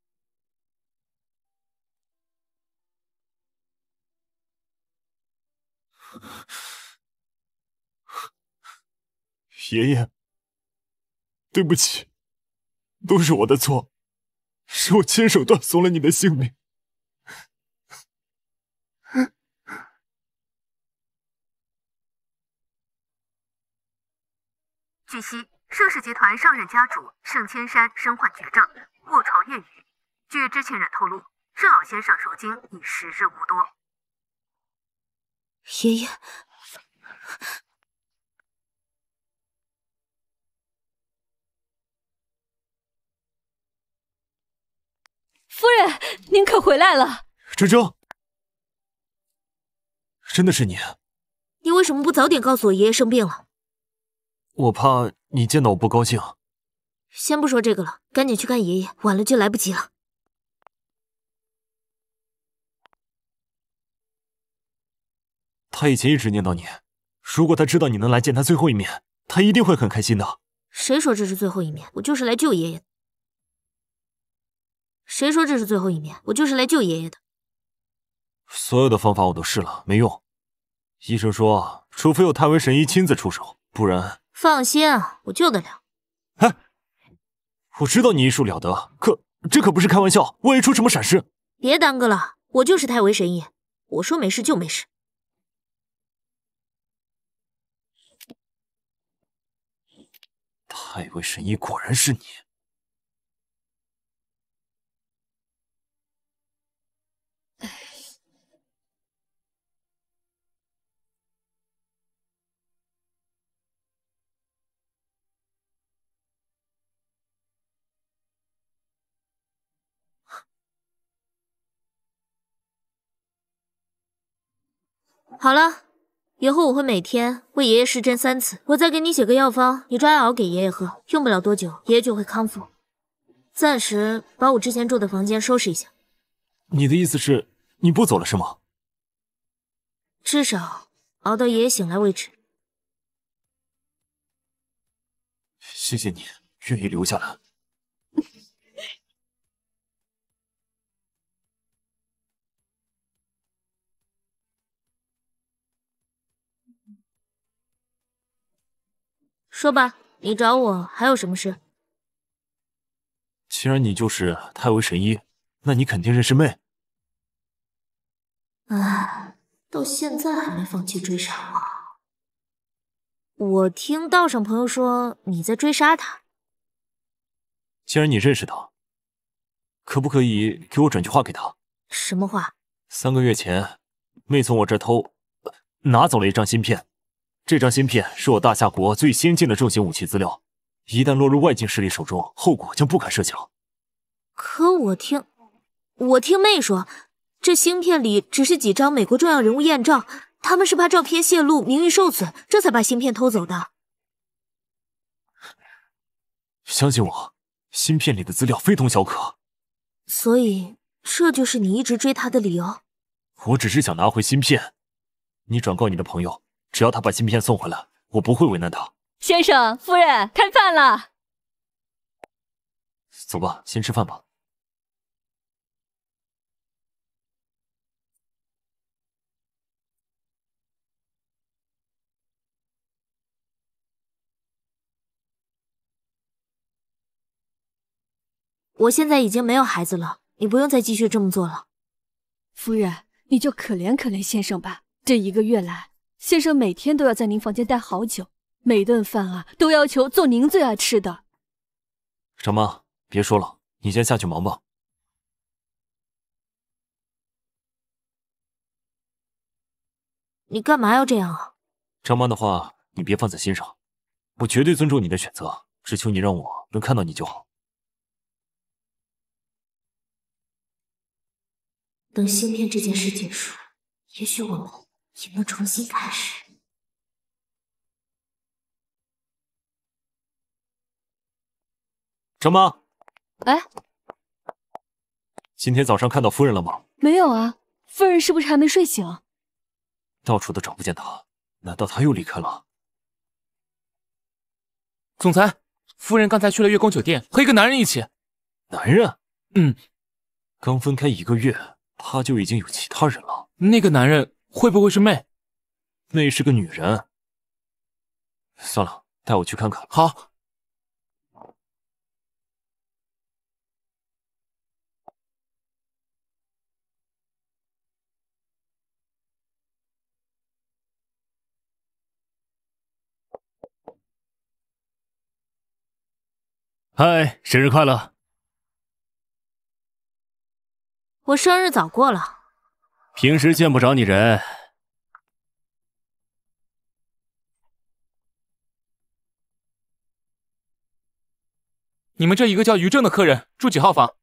爷爷，对不起，都是我的错，是我亲手断送了你的性命。据悉，盛世集团上任家主盛千山身患绝症，卧床夜雨。据知情人透露，盛老先生如今已时日无多。爷爷，夫人，您可回来了？珍珍，真的是你？你为什么不早点告诉我爷爷生病了？我怕你见到我不高兴。先不说这个了，赶紧去看爷爷，晚了就来不及了。他以前一直念叨你，如果他知道你能来见他最后一面，他一定会很开心的。谁说这是最后一面？我就是来救爷爷的。谁说这是最后一面？我就是来救爷爷的。所有的方法我都试了，没用。医生说，除非有太微神医亲自出手，不然放心我救得了。哎，我知道你医术了得，可这可不是开玩笑，万一出什么闪失……别耽搁了，我就是太微神医，我说没事就没事。太为神医果然是你。好了。以后我会每天为爷爷施针三次，我再给你写个药方，你抓熬给爷爷喝，用不了多久，爷爷就会康复。暂时把我之前住的房间收拾一下。你的意思是你不走了是吗？至少熬到爷爷醒来为止。谢谢你愿意留下来。说吧，你找我还有什么事？既然你就是太为神医，那你肯定认识妹。哎，到现在还没放弃追杀我。我听道上朋友说你在追杀他。既然你认识他，可不可以给我转句话给他？什么话？三个月前，妹从我这偷拿走了一张芯片。这张芯片是我大夏国最先进的重型武器资料，一旦落入外境势力手中，后果将不堪设想。可我听，我听妹说，这芯片里只是几张美国重要人物艳照，他们是怕照片泄露，名誉受损，这才把芯片偷走的。相信我，芯片里的资料非同小可。所以这就是你一直追他的理由。我只是想拿回芯片。你转告你的朋友。只要他把芯片送回来，我不会为难他。先生，夫人，开饭了。走吧，先吃饭吧。我现在已经没有孩子了，你不用再继续这么做了。夫人，你就可怜可怜先生吧，这一个月来。先生每天都要在您房间待好久，每顿饭啊都要求做您最爱吃的。张妈，别说了，你先下去忙吧。你干嘛要这样啊？张妈的话你别放在心上，我绝对尊重你的选择，只求你让我能看到你就好。等芯片这件事结束，也许我们。也能重新开始，张妈。哎，今天早上看到夫人了吗？没有啊，夫人是不是还没睡醒？到处都找不见她，难道她又离开了？总裁，夫人刚才去了月光酒店，和一个男人一起。男人？嗯。刚分开一个月，她就已经有其他人了。那个男人。会不会是妹？那是个女人。算了，带我去看看。好。嗨，生日快乐！我生日早过了。平时见不着你人，你们这一个叫于正的客人住几号房？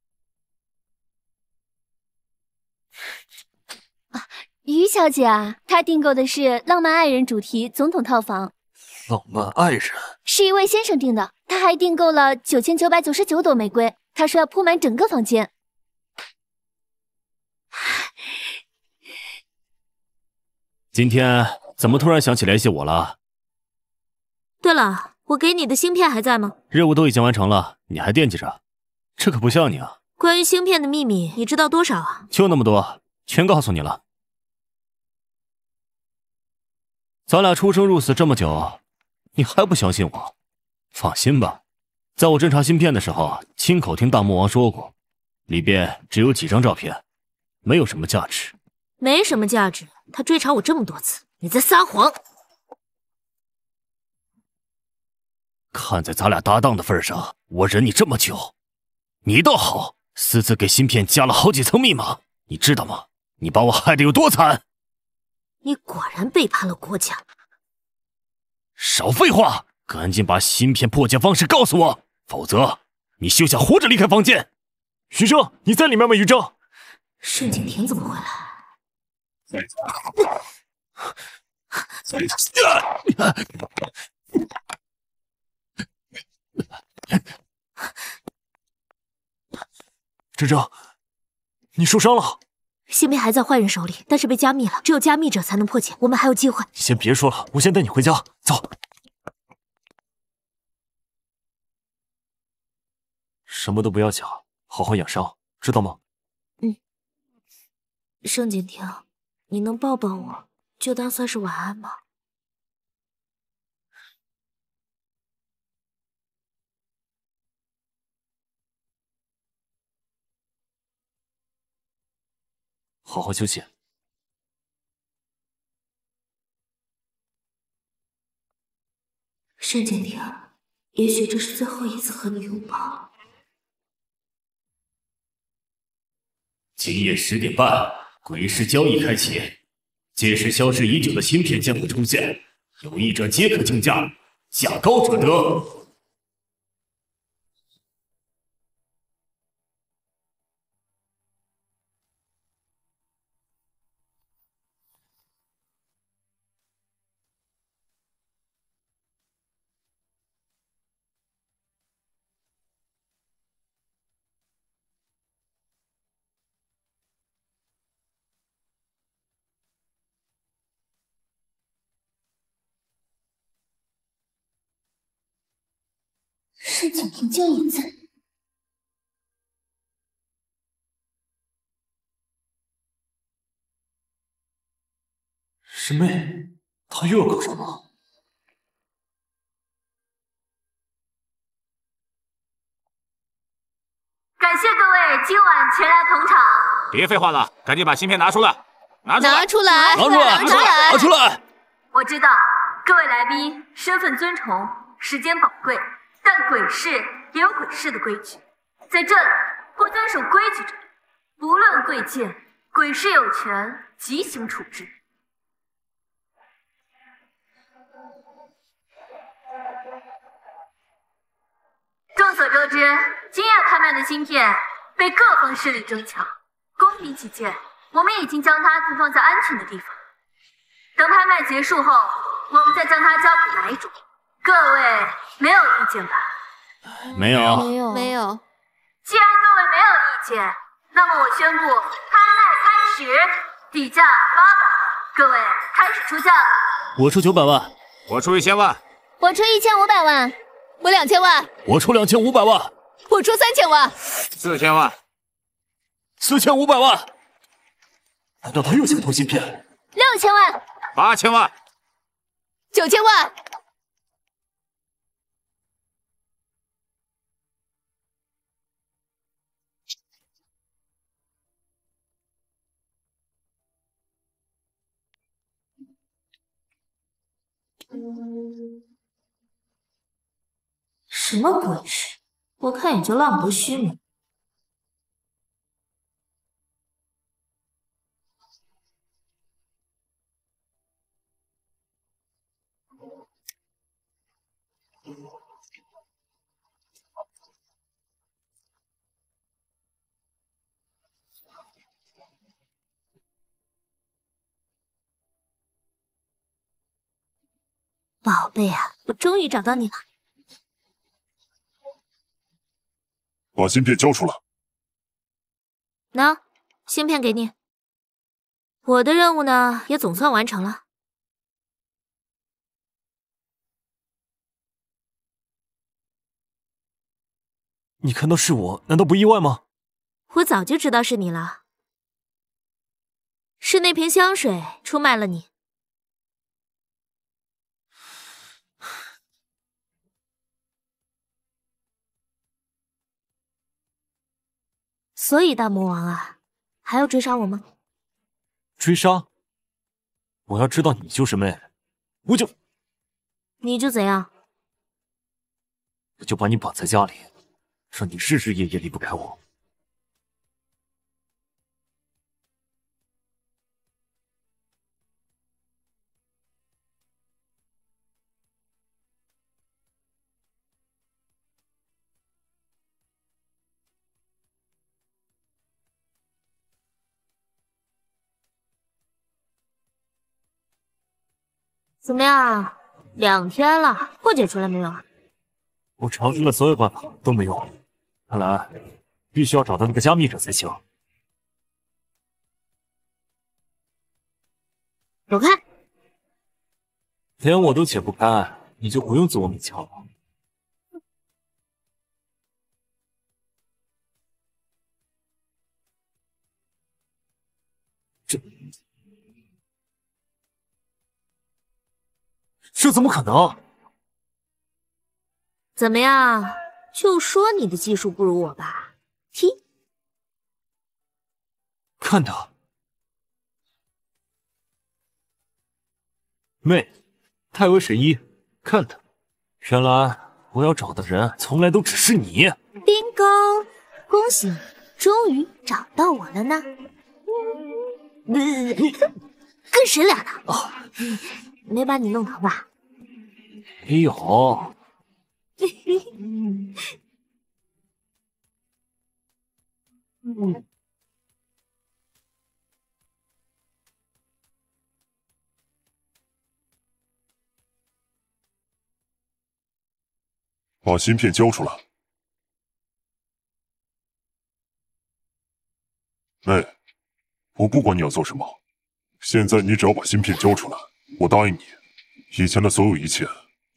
于小姐啊，她订购的是浪漫爱人主题总统套房。浪漫爱人，是一位先生订的，他还订购了九千九百九十九朵玫瑰，他说要铺满整个房间。今天怎么突然想起联系我了？对了，我给你的芯片还在吗？任务都已经完成了，你还惦记着？这可不像你啊！关于芯片的秘密，你知道多少啊？就那么多，全告诉你了。咱俩出生入死这么久，你还不相信我？放心吧，在我侦查芯片的时候，亲口听大魔王说过，里边只有几张照片，没有什么价值。没什么价值。他追查我这么多次，你在撒谎。看在咱俩搭档的份上，我忍你这么久，你倒好，私自给芯片加了好几层密码，你知道吗？你把我害得有多惨！你果然背叛了郭家。少废话，赶紧把芯片破解方式告诉我，否则你休想活着离开房间。徐峥，你在里面吗？徐峥，盛景庭怎么会来？铮 铮，你受伤了。性命还在坏人手里，但是被加密了，只有加密者才能破解。我们还有机会。先别说了，我先带你回家。走，什么都不要想，好好养伤，知道吗？嗯。盛景庭。你能抱抱我，就当算是晚安吗？好好休息，沈景亭。也许这是最后一次和你拥抱。今夜十点半。鬼市交易开启，届时消失已久的芯片将会出现，有意者皆可竞价，价高者得。师妹，她又要搞什么？感谢各位今晚前来捧场。别废话了，赶紧把芯片拿出来！拿出来！拿出来！拿出来！拿出来！我知道各位来宾身份尊崇，时间宝贵，但鬼市也有鬼市的规矩，在这里不遵守规矩者，不论贵贱，鬼市有权即行处置。众所周知，今夜拍卖的芯片被各方势力争抢。公平起见，我们已经将它存放在安全的地方。等拍卖结束后，我们再将它交给买主。各位没有意见吧？没有，没有，没有。既然各位没有意见，那么我宣布拍卖开始，底价八百万，各位开始出价。我出九百万，我出一千万，我出一千五百万。我两千万，我出两千五百万，我出三千万，四千万，四千五百万，难道他又想偷芯片？六千万，八千万，九千万。什么鬼我看你就浪得虚名。宝贝啊，我终于找到你了。把芯片交出来。喏，芯片给你。我的任务呢，也总算完成了。你看到是我，难道不意外吗？我早就知道是你了。是那瓶香水出卖了你。所以大魔王啊，还要追杀我吗？追杀？我要知道你就是妹，我就你就怎样？我就把你绑在家里，让你日日夜夜离不开我。怎么样？两天了，破解出来没有啊？我尝试了所有办法，都没用。看来必须要找到那个加密者才行。走开！连我都解不开，你就不用自我勉强了。这怎么可能？怎么样，就说你的技术不如我吧，嘿！看到？妹，太微神医，看他。原来我要找的人从来都只是你。冰糕，恭喜你，终于找到我了呢。你 跟谁俩呢？哦，没把你弄疼吧？没有，把芯片交出来！妹，我不管你要做什么，现在你只要把芯片交出来，我答应你，以前的所有一切。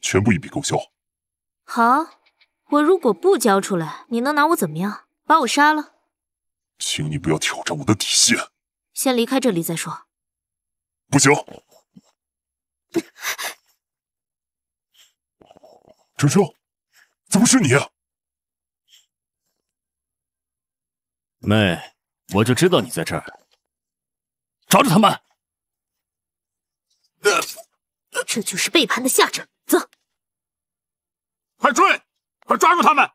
全部一笔勾销。好，我如果不交出来，你能拿我怎么样？把我杀了？请你不要挑战我的底线。先离开这里再说。不行。陈兄，怎么是你？妹，我就知道你在这儿。抓住他们！这就是背叛的下场。走，快追，快抓住他们！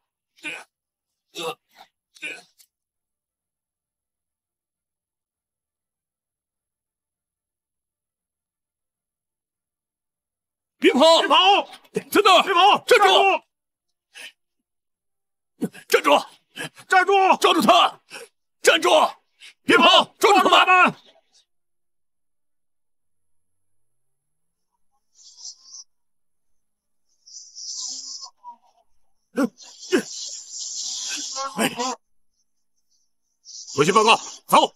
别跑！别跑！在别跑！站住！站住！站住！抓住他！站住！别跑！抓住他！们！回去报告，走。